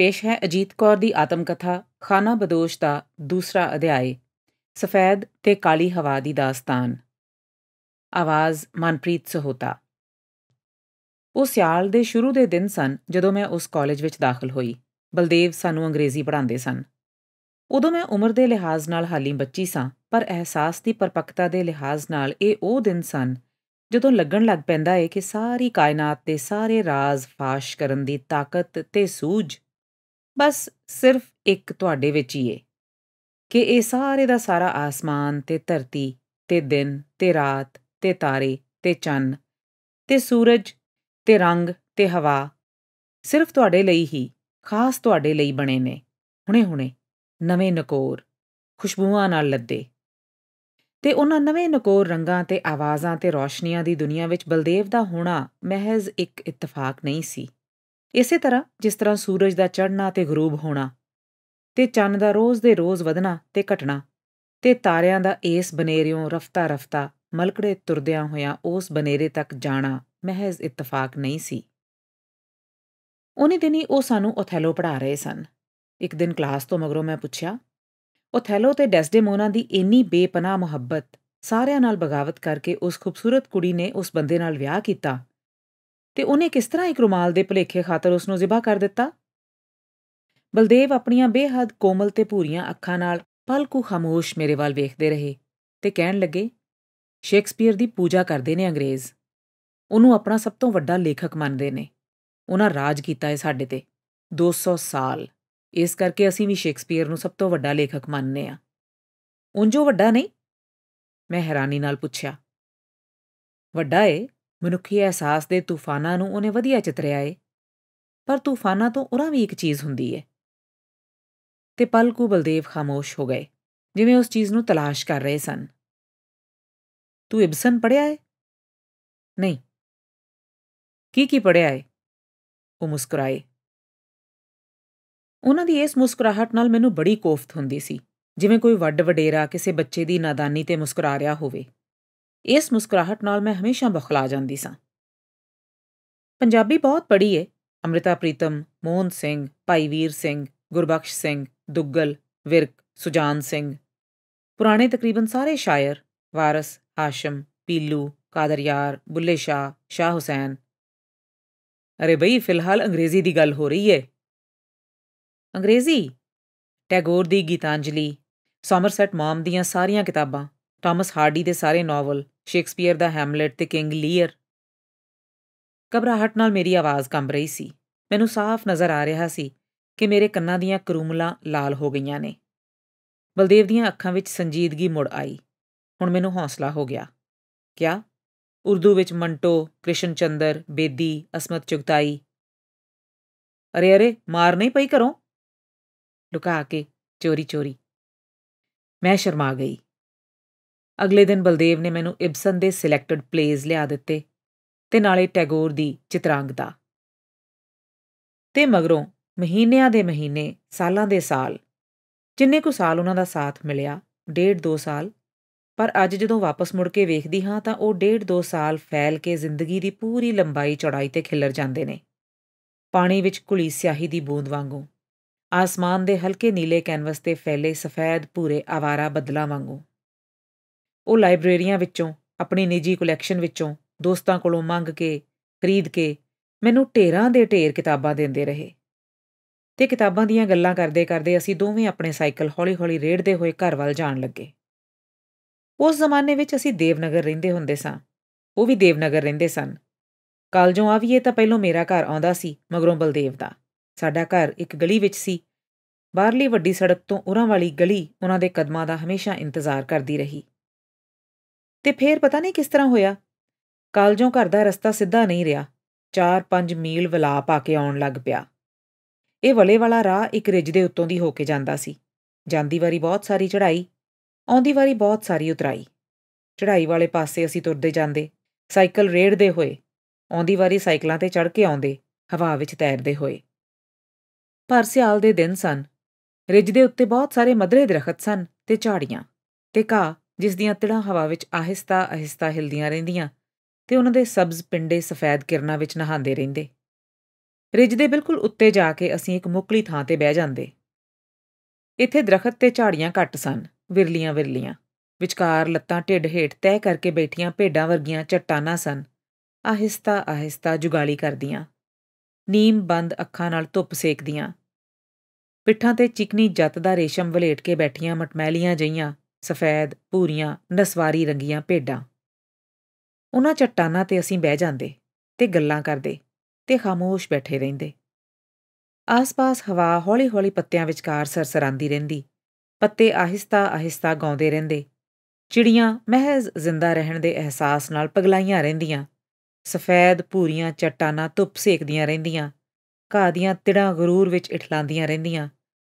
ਪੇਸ਼ ਹੈ ਅਜੀਤ ਕੌਰ ਦੀ ਆਤਮ ਕਥਾ ਖਾਨਾ ਬਦੋਸ਼ ਦਾ ਦੂਸਰਾ ਅਧਿਆਇ ਸਫੈਦ ਤੇ ਕਾਲੀ ਹਵਾ ਦੀ ਦਾਸਤਾਨ ਆਵਾਜ਼ ਮਨਪ੍ਰੀਤ ਸਹੋਤਾ ਉਹ ਸਿਆਲ ਦੇ ਸ਼ੁਰੂ ਦੇ ਦਿਨ ਸਨ ਜਦੋਂ ਮੈਂ ਉਸ ਕਾਲਜ ਵਿੱਚ ਦਾਖਲ ਹੋਈ ਬਲਦੇਵ ਸਾਨੂੰ ਅੰਗਰੇਜ਼ੀ ਪੜ੍ਹਾਉਂਦੇ ਸਨ ਉਦੋਂ ਮੈਂ ਉਮਰ ਦੇ ਲਿਹਾਜ਼ ਨਾਲ ਹਾਲੀ ਬੱਚੀ ਸਾਂ ਪਰ ਅਹਿਸਾਸ ਦੀ ਪਰਪਕਤਾ ਦੇ ਲਿਹਾਜ਼ ਨਾਲ ਇਹ ਉਹ ਦਿਨ ਸਨ ਜਦੋਂ ਲੱਗਣ ਲੱਗ ਪੈਂਦਾ ਏ ਕਿ ਸਾਰੀ ਕਾਇਨਾਤ ਦੇ ਸਾਰੇ ਰਾਜ਼ ਫਾਸ਼ ਕਰਨ ਦੀ ਤਾਕਤ ਤੇ ਸੂਝ ਬਸ ਸਿਰਫ ਇੱਕ ਤੁਹਾਡੇ ਵਿੱਚ ਹੀ ਏ ਕਿ ਇਹ ਸਾਰੇ ਦਾ ਸਾਰਾ ਆਸਮਾਨ ਤੇ ਧਰਤੀ ਤੇ ਦਿਨ ਤੇ ਰਾਤ ਤੇ ਤਾਰੇ ਤੇ ਚੰਨ ਤੇ ਸੂਰਜ ਤੇ ਰੰਗ ਤੇ ਹਵਾ ਸਿਰਫ ਤੁਹਾਡੇ ਲਈ ਹੀ ਖਾਸ ਤੁਹਾਡੇ ਲਈ ਬਣੇ ਨੇ ਹੁਣੇ-ਹੁਣੇ ਨਵੇਂ ਨਕੋਰ ਖੁਸ਼ਬੂਆਂ ਨਾਲ ਲੱਦੇ ਤੇ ਉਹਨਾਂ ਨਵੇਂ ਨਕੋਰ ਰੰਗਾਂ ਤੇ ਆਵਾਜ਼ਾਂ ਤੇ ਰੌਸ਼ਨੀਆਂ ਦੀ ਦੁਨੀਆ ਵਿੱਚ ਬਲਦੇਵ ਦਾ ਹੋਣਾ ਮਹਿਜ਼ ਇੱਕ ਇਤਫਾਕ ਨਹੀਂ ਸੀ ਇਸੇ ਤਰ੍ਹਾਂ ਜਿਸ ਤਰ੍ਹਾਂ ਸੂਰਜ ਦਾ ਚੜ੍ਹਨਾ ਤੇ ਗਰੂਬ ਹੋਣਾ ਤੇ ਚੰਨ ਦਾ ਰੋਜ਼ ਦੇ ਰੋਜ਼ ਵਧਣਾ ਤੇ ਘਟਣਾ ਤੇ ਤਾਰਿਆਂ ਦਾ ਇਸ ਬਨੇਰਿਓਂ ਰਫਤਾ ਰਫਤਾ ਮਲਕੜੇ ਤੁਰਦਿਆਂ ਹੋਇਆਂ ਉਸ ਬਨੇਰੇ ਤੱਕ ਜਾਣਾ ਮਹਿਜ਼ ਇਤਫਾਕ ਨਹੀਂ ਸੀ ਉਹਨੇ ਦਿਨੀ ਉਹ ਸਾਨੂੰ ਓਥੈਲੋ ਪੜ੍ਹਾ ਰਹੇ ਸਨ ਇੱਕ ਦਿਨ ਕਲਾਸ ਤੋਂ ਮਗਰੋਂ ਮੈਂ ਪੁੱਛਿਆ ਓਥੈਲੋ ਤੇ ਡੈਸਡੇਮੋਨਾ ਦੀ ਇੰਨੀ ਬੇਪਨਾਹ ਮੁਹੱਬਤ ਸਾਰਿਆਂ ਨਾਲ ਬਗਾਵਤ ਕਰਕੇ ਉਸ ਖੂਬਸੂਰਤ ਕੁੜੀ ਨੇ ਉਸ ਬੰਦੇ ਨਾਲ ਵਿਆਹ ਕੀਤਾ ਤੇ ਉਹਨੇ ਕਿਸ ਤਰ੍ਹਾਂ ਇੱਕ ਰੁਮਾਲ ਦੇ ਭਲੇਖੇ ਖਾਤਰ ਉਸ ਨੂੰ ਜ਼ਿਬਾ ਕਰ ਦਿੱਤਾ ਬਲਦੇਵ ਆਪਣੀਆਂ ਬੇਹੱਦ ਕੋਮਲ ਤੇ ਪੂਰੀਆਂ ਅੱਖਾਂ ਨਾਲ ਪਲਕੂ ਖਾਮੋਸ਼ ਮੇਰੇ ਵੱਲ ਵੇਖਦੇ ਰਹੇ ਤੇ ਕਹਿਣ ਲੱਗੇ ਸ਼ੇਕਸਪੀਅਰ ਦੀ ਪੂਜਾ ਕਰਦੇ ਨੇ ਅੰਗਰੇਜ਼ ਉਹਨੂੰ ਆਪਣਾ ਸਭ ਤੋਂ ਵੱਡਾ ਲੇਖਕ ਮੰਨਦੇ ਨੇ ਉਹਨਾਂ ਰਾਜ ਕੀਤਾ ਹੈ ਸਾਡੇ ਤੇ 200 ਸਾਲ ਇਸ ਕਰਕੇ ਅਸੀਂ ਵੀ ਸ਼ੇਕਸਪੀਅਰ ਨੂੰ ਸਭ ਤੋਂ ਵੱਡਾ ਲੇਖਕ ਮੰਨਨੇ ਆ ਉਂਝੋ ਵੱਡਾ ਨਹੀਂ ਮੈਂ ਹੈਰਾਨੀ ਨਾਲ ਪੁੱਛਿਆ ਵੱਡਾ ਏ ਮਨੁੱਖੀ ਅਹਿਸਾਸ ਦੇ ਤੂਫਾਨਾਂ ਨੂੰ ਉਹਨੇ ਵਧੀਆ ਚਿਤਰਿਆ ਏ ਪਰ ਤੂਫਾਨਾਂ ਤੋਂ ਉਰਾਂ ਵੀ ਇੱਕ ਚੀਜ਼ ਹੁੰਦੀ ਏ ਤੇ ਪਲ ਬਲਦੇਵ ਖਾਮੋਸ਼ ਹੋ ਗਏ ਜਿਵੇਂ ਉਸ ਚੀਜ਼ ਨੂੰ ਤਲਾਸ਼ ਕਰ ਰਹੇ ਸਨ ਤੂੰ ਇਬਸਨ ਪੜਿਆ ਏ ਨਹੀਂ ਕੀ ਕੀ ਪੜਿਆ ਏ ਉਹ ਮੁਸਕਰਾਏ ਉਹਨਾਂ ਦੀ ਇਸ ਮੁਸਕਰਾਹਟ ਨਾਲ ਮੈਨੂੰ ਬੜੀ ਕੋਫਤ ਹੁੰਦੀ ਸੀ ਜਿਵੇਂ ਕੋਈ ਵੱਡ ਵਡੇਰਾ ਕਿਸੇ ਬੱਚੇ ਦੀ ਨਾਦਾਨੀ ਤੇ ਮੁਸਕਰਾ ਰਿਹਾ ਹੋਵੇ ਇਸ ਮੁਸਕਰਾਹਟ ਨਾਲ ਮੈਂ ਹਮੇਸ਼ਾ ਬਖਲਾ ਜਾਂਦੀ ਸਾਂ ਪੰਜਾਬੀ ਬਹੁਤ ਪੜ੍ਹੀ ਏ ਅਮ੍ਰਿਤਾ ਪ੍ਰੀਤਮ ਮੋਹਨ ਸਿੰਘ ਭਾਈ ਵੀਰ ਸਿੰਘ ਗੁਰਬਖਸ਼ ਸਿੰਘ ਦੁੱਗਲ ਵਿਰਕ ਸੁਜਾਨ ਸਿੰਘ ਪੁਰਾਣੇ ਤਕਰੀਬਨ ਸਾਰੇ ਸ਼ਾਇਰ ਵਾਰਿਸ ਆਸ਼ਮ ਪੀਲੂ ਕਾਦਰ ਯਾਰ ਬੁੱਲੇ ਸ਼ਾਹ ਸ਼ਾਹ ਹੁਸੈਨ ਅਰੇ ਬਈ ਫਿਲਹਾਲ ਅੰਗਰੇਜ਼ੀ ਦੀ ਗੱਲ ਹੋ ਰਹੀ ਏ ਅੰਗਰੇਜ਼ੀ ਟੈਗੋਰ ਦੀ ਗੀਤਾਂਜਲੀ ਸੋਮਰਸੈਟ ਮਾਮ ਦੀਆਂ ਸਾਰੀਆਂ ਕਿਤਾਬਾਂ ਟਾਮਸ ਹਾਰਡੀ ਦੇ ਸਾਰੇ ਨੋਵਲ ਸ਼ੇਕਸਪੀਅਰ ਦਾ ਹੈਮਲੇਟ ਤੇ ਕਿੰਗ ਲੀਅਰ ਕਬਰਾਹਟ ਨਾਲ ਮੇਰੀ ਆਵਾਜ਼ ਕੰਬ ਰਹੀ ਸੀ ਮੈਨੂੰ ਸਾਫ਼ ਨਜ਼ਰ ਆ ਰਿਹਾ ਸੀ ਕਿ ਮੇਰੇ ਕੰਨਾਂ ਦੀਆਂ ਕਰੂਮਲਾਂ ਲਾਲ ਹੋ ਗਈਆਂ ਨੇ ਬਲਦੇਵ ਦੀਆਂ ਅੱਖਾਂ ਵਿੱਚ ਸੰਜੀਦਗੀ ਮੁੜ ਆਈ ਹੁਣ ਮੈਨੂੰ ਹੌਸਲਾ ਹੋ ਗਿਆ ਕਿਆ ਉਰਦੂ ਵਿੱਚ ਮੰਟੋ ਕ੍ਰਿਸ਼ਨ ਚੰਦਰ ਬੇਦੀ ਅਸਮਤ ਚੁਗਤਾਈ ਅਰੇ ਅਰੇ ਮਾਰ ਨਹੀਂ ਪਈ ਕਰੋ ਲੁਕਾ ਕੇ ਚੋਰੀ ਚੋਰੀ ਮੈਂ ਸ਼ਰਮਾ ਗਈ ਅਗਲੇ ਦਿਨ ਬਲਦੇਵ ਨੇ ਮੈਨੂੰ ਇਬਸਨ ਦੇ ਸਿਲੈਕਟਡ ਪਲੇਜ਼ ਲਿਆ ਦਿੱਤੇ ਤੇ ਨਾਲੇ ਟੈਗੋਰ ਦੀ ਦਾ ਤੇ ਮਗਰੋਂ ਮਹੀਨਿਆਂ ਦੇ ਮਹੀਨੇ ਸਾਲਾਂ ਦੇ ਸਾਲ ਜਿੰਨੇ ਕੁ ਸਾਲ ਉਹਨਾਂ ਦਾ ਸਾਥ ਮਿਲਿਆ ਡੇਢ 2 ਸਾਲ ਪਰ ਅੱਜ ਜਦੋਂ ਵਾਪਸ ਮੁੜ ਕੇ ਵੇਖਦੀ ਹਾਂ ਤਾਂ ਉਹ ਡੇਢ 2 ਸਾਲ ਫੈਲ ਕੇ ਜ਼ਿੰਦਗੀ ਦੀ ਪੂਰੀ ਲੰਬਾਈ ਚੌੜਾਈ ਤੇ ਖਿਲਰ ਜਾਂਦੇ ਨੇ ਪਾਣੀ ਵਿੱਚ ਕੁਲੀ ਸਿਆਹੀ ਦੀ ਬੂੰਦ ਵਾਂਗੂ ਆਸਮਾਨ ਦੇ ਹਲਕੇ ਨੀਲੇ ਕੈਨਵਸ ਤੇ ਫੈਲੇ ਸਫੈਦ ਪੂਰੇ ਆਵਾਰਾ ਬੱਦਲਾਂ ਵਾਂਗੂ ਉਹ ਲਾਇਬ੍ਰੇਰੀਆਂ ਵਿੱਚੋਂ ਆਪਣੀ ਨਿੱਜੀ ਕਲੈਕਸ਼ਨ ਵਿੱਚੋਂ ਦੋਸਤਾਂ ਕੋਲੋਂ ਮੰਗ ਕੇ ਖਰੀਦ ਕੇ ਮੈਨੂੰ ਢੇਰਾਂ ਦੇ ਢੇਰ ਕਿਤਾਬਾਂ ਦਿੰਦੇ ਰਹੇ ਤੇ ਕਿਤਾਬਾਂ ਦੀਆਂ ਗੱਲਾਂ ਕਰਦੇ ਕਰਦੇ ਅਸੀਂ ਦੋਵੇਂ ਆਪਣੇ ਸਾਈਕਲ ਹੌਲੀ-ਹੌਲੀ ਰੇੜਦੇ ਹੋਏ ਘਰ ਵੱਲ ਜਾਣ ਲੱਗੇ ਉਸ ਜ਼ਮਾਨੇ ਵਿੱਚ ਅਸੀਂ ਦੇਵਨਗਰ ਰਹਿੰਦੇ ਹੁੰਦੇ ਸਾਂ ਉਹ ਵੀ ਦੇਵਨਗਰ ਰਹਿੰਦੇ ਸਨ ਕਾਲਜੋਂ ਆਵੀਏ ਤਾਂ ਪਹਿਲਾਂ ਮੇਰਾ ਘਰ ਆਉਂਦਾ ਸੀ ਮਗਰੋਂ ਬਲਦੇਵ ਦਾ ਸਾਡਾ ਘਰ ਇੱਕ ਗਲੀ ਵਿੱਚ ਸੀ ਬਾਹਰਲੀ ਵੱਡੀ ਸੜਕ ਤੋਂ ਉਰਾਂ ਵਾਲੀ ਗਲੀ ਉਹਨਾਂ ਦੇ ਕਦਮਾਂ ਦਾ ਹਮੇਸ਼ਾ ਇੰਤਜ਼ਾਰ ਕਰਦੀ ਰਹੀ ਤੇ ਫੇਰ ਪਤਾ ਨਹੀਂ ਕਿਸ ਤਰ੍ਹਾਂ ਹੋਇਆ ਕਾਲਜੋਂ ਘਰ ਦਾ ਰਸਤਾ ਸਿੱਧਾ ਨਹੀਂ ਰਿਹਾ 4-5 ਮੀਲ ਵਿਲਾ ਪਾ ਕੇ ਆਉਣ ਲੱਗ ਪਿਆ ਇਹ ਵਲੇ ਵਾਲਾ ਰਾਹ ਇੱਕ ਰਿਜ ਦੇ ਉੱਤੋਂ ਦੀ ਹੋ ਕੇ ਜਾਂਦਾ ਸੀ ਜਾਂਦੀ ਵਾਰੀ ਬਹੁਤ ਸਾਰੀ ਚੜ੍ਹਾਈ ਆਉਂਦੀ ਵਾਰੀ ਬਹੁਤ ਸਾਰੀ ਉਤਰਾਈ ਚੜ੍ਹਾਈ ਵਾਲੇ ਪਾਸੇ ਅਸੀਂ ਤੁਰਦੇ ਜਾਂਦੇ ਸਾਈਕਲ ਰੇੜਦੇ ਹੋਏ ਆਉਂਦੀ ਵਾਰੀ ਸਾਈਕਲਾਂ ਤੇ ਚੜ੍ਹ ਕੇ ਆਉਂਦੇ ਹਵਾ ਵਿੱਚ ਤੈਰਦੇ ਹੋਏ ਪਰ ਸਿਆਲ ਦੇ ਦਿਨ ਸਨ ਰਿਜ ਦੇ ਉੱਤੇ ਬਹੁਤ ਸਾਰੇ ਮਧਰੇ ਦਰਖਤ ਸਨ ਤੇ ਝਾੜੀਆਂ ਤੇ ਘਾਹ ਜਿਸ ਦੀਆਂ ਤੜਾਂ ਹਵਾ ਵਿੱਚ ਆਹਿਸਤਾ-ਆਹਿਸਤਾ ਹਿਲਦੀਆਂ ਰਹਿੰਦੀਆਂ ਤੇ ਉਹਨਾਂ ਦੇ ਸਬਜ਼ ਪਿੰਡੇ ਸਫੈਦ ਕਿਰਨਾਂ ਵਿੱਚ ਨਹਾਉਂਦੇ ਰਹਿੰਦੇ ਰਿਜ ਦੇ ਬਿਲਕੁਲ ਉੱਤੇ ਜਾ ਕੇ ਅਸੀਂ ਇੱਕ ਮੁਕਲੀ ਥਾਂ ਤੇ ਬਹਿ ਜਾਂਦੇ ਇੱਥੇ ਦਰਖਤ ਤੇ ਝਾੜੀਆਂ ਘੱਟ ਸਨ ਵਿਰਲੀਆਂ ਵਿਰਲੀਆਂ ਵਿਚਕਾਰ ਲੱਤਾਂ ਢਿੱਡ ਹੇਠ ਤੈਅ ਕਰਕੇ ਬੈਠੀਆਂ ਭੇਡਾਂ ਵਰਗੀਆਂ ਚਟਾਨਾਂ ਸਨ ਆਹਿਸਤਾ ਆਹਿਸਤਾ ਜੁਗਾਲੀ ਕਰਦੀਆਂ ਨੀਮ ਬੰਦ ਅੱਖਾਂ ਨਾਲ ਧੁੱਪ ਸੇਕਦੀਆਂ ਪਿੱਠਾਂ ਤੇ ਚਿਕਨੀ ਜੱਤ ਦਾ ਰੇਸ਼ਮ ਵਲੇਟ ਕੇ ਬੈਠੀਆਂ ਮਟਮੈਲੀਆਂ ਜਈਆਂ ਸਫੈਦ ਪੂਰੀਆਂ ਨਸਵਾਰੀ ਰੰਗੀਆਂ ਭੇਡਾਂ ਉਹਨਾਂ ਚਟਾਨਾਂ ਤੇ ਅਸੀਂ ਬਹਿ ਜਾਂਦੇ ਤੇ ਗੱਲਾਂ ਕਰਦੇ ਤੇ ਖਾਮੋਸ਼ ਬੈਠੇ ਰਹਿੰਦੇ ਆਸ-ਪਾਸ ਹਵਾ ਹੌਲੀ-ਹੌਲੀ ਪੱਤਿਆਂ ਵਿਚਕਾਰ ਸਰਸਰਾਂਦੀ ਰਹਿੰਦੀ ਪੱਤੇ ਆਹਿਸਤਾ-ਆਹਿਸਤਾ ਗਾਉਂਦੇ ਰਹਿੰਦੇ ਚਿੜੀਆਂ ਮਹਿਜ਼ ਜ਼ਿੰਦਾ ਰਹਿਣ ਦੇ ਅਹਿਸਾਸ ਨਾਲ ਪਗਲਾਈਆਂ ਰਹਿੰਦੀਆਂ ਸਫੈਦ ਪੂਰੀਆਂ ਚਟਾਨਾਂ ਧੁੱਪ ਸੇਕਦੀਆਂ ਰਹਿੰਦੀਆਂ ਘਾਹ ਦੀਆਂ ਤਿੜਾਂ ਗਰੂਰ ਵਿੱਚ ਇਠਲਾਂਦੀਆਂ ਰਹਿੰਦੀਆਂ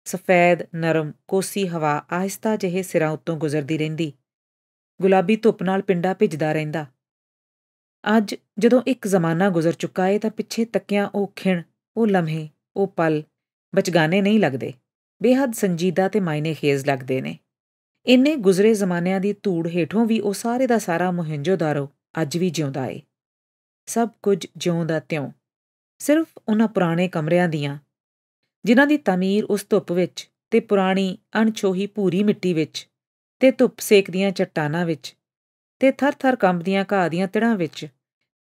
ਸਫੈਦ ਨਰਮ ਕੋਸੀ ਹਵਾ ਆਹਿਸਤਾ ਜਿਹੇ ਸਿਰਾਂ ਉੱਤੋਂ ਗੁਜ਼ਰਦੀ ਰਹਿੰਦੀ ਗੁਲਾਬੀ ਧੁੱਪ ਨਾਲ ਪਿੰਡਾ ਭਿੱਜਦਾ ਰਹਿੰਦਾ ਅੱਜ ਜਦੋਂ ਇੱਕ ਜ਼ਮਾਨਾ ਗੁਜ਼ਰ ਚੁੱਕਾ ਏ ਤਾਂ ਪਿੱਛੇ ਤੱਕਿਆਂ ਉਹ ਖਿਣ ਉਹ ਲਮਹੇ ਉਹ ਪਲ ਬਚਗਾਨੇ ਨਹੀਂ ਲੱਗਦੇ ਬੇਹੱਦ ਸੰਜੀਦਾ ਤੇ ਮਾਇਨੇ ਖੇਜ਼ ਲੱਗਦੇ ਨੇ ਇੰਨੇ ਗੁਜ਼ਰੇ ਜ਼ਮਾਨਿਆਂ ਦੀ ਧੂੜ ਹੇਠੋਂ ਵੀ ਉਹ ਸਾਰੇ ਦਾ ਸਾਰਾ ਮੋਹਿੰਜੋਦਾਰੋ ਅੱਜ ਵੀ ਜਿਉਂਦਾ ਏ ਸਭ ਕੁਝ ਜਿਉਂਦਾ ਤਿਉਂ ਸਿਰਫ ਉਹਨਾਂ ਪੁਰਾਣੇ ਕਮਰਿਆਂ ਦੀਆਂ ਜਿਨ੍ਹਾਂ ਦੀ ਤਮੀਰ ਉਸ ਧੁੱਪ ਵਿੱਚ ਤੇ ਪੁਰਾਣੀ ਅਣਛੋਹੀ ਭੂਰੀ ਮਿੱਟੀ ਵਿੱਚ ਤੇ ਧੁੱਪ ਸੇਕਦੀਆਂ ਚਟਾਨਾਂ ਵਿੱਚ ਤੇ ਥਰ-ਥਰ ਕੰਬਦੀਆਂ ਘਾਹ ਦੀਆਂ ਤੜਾਂ ਵਿੱਚ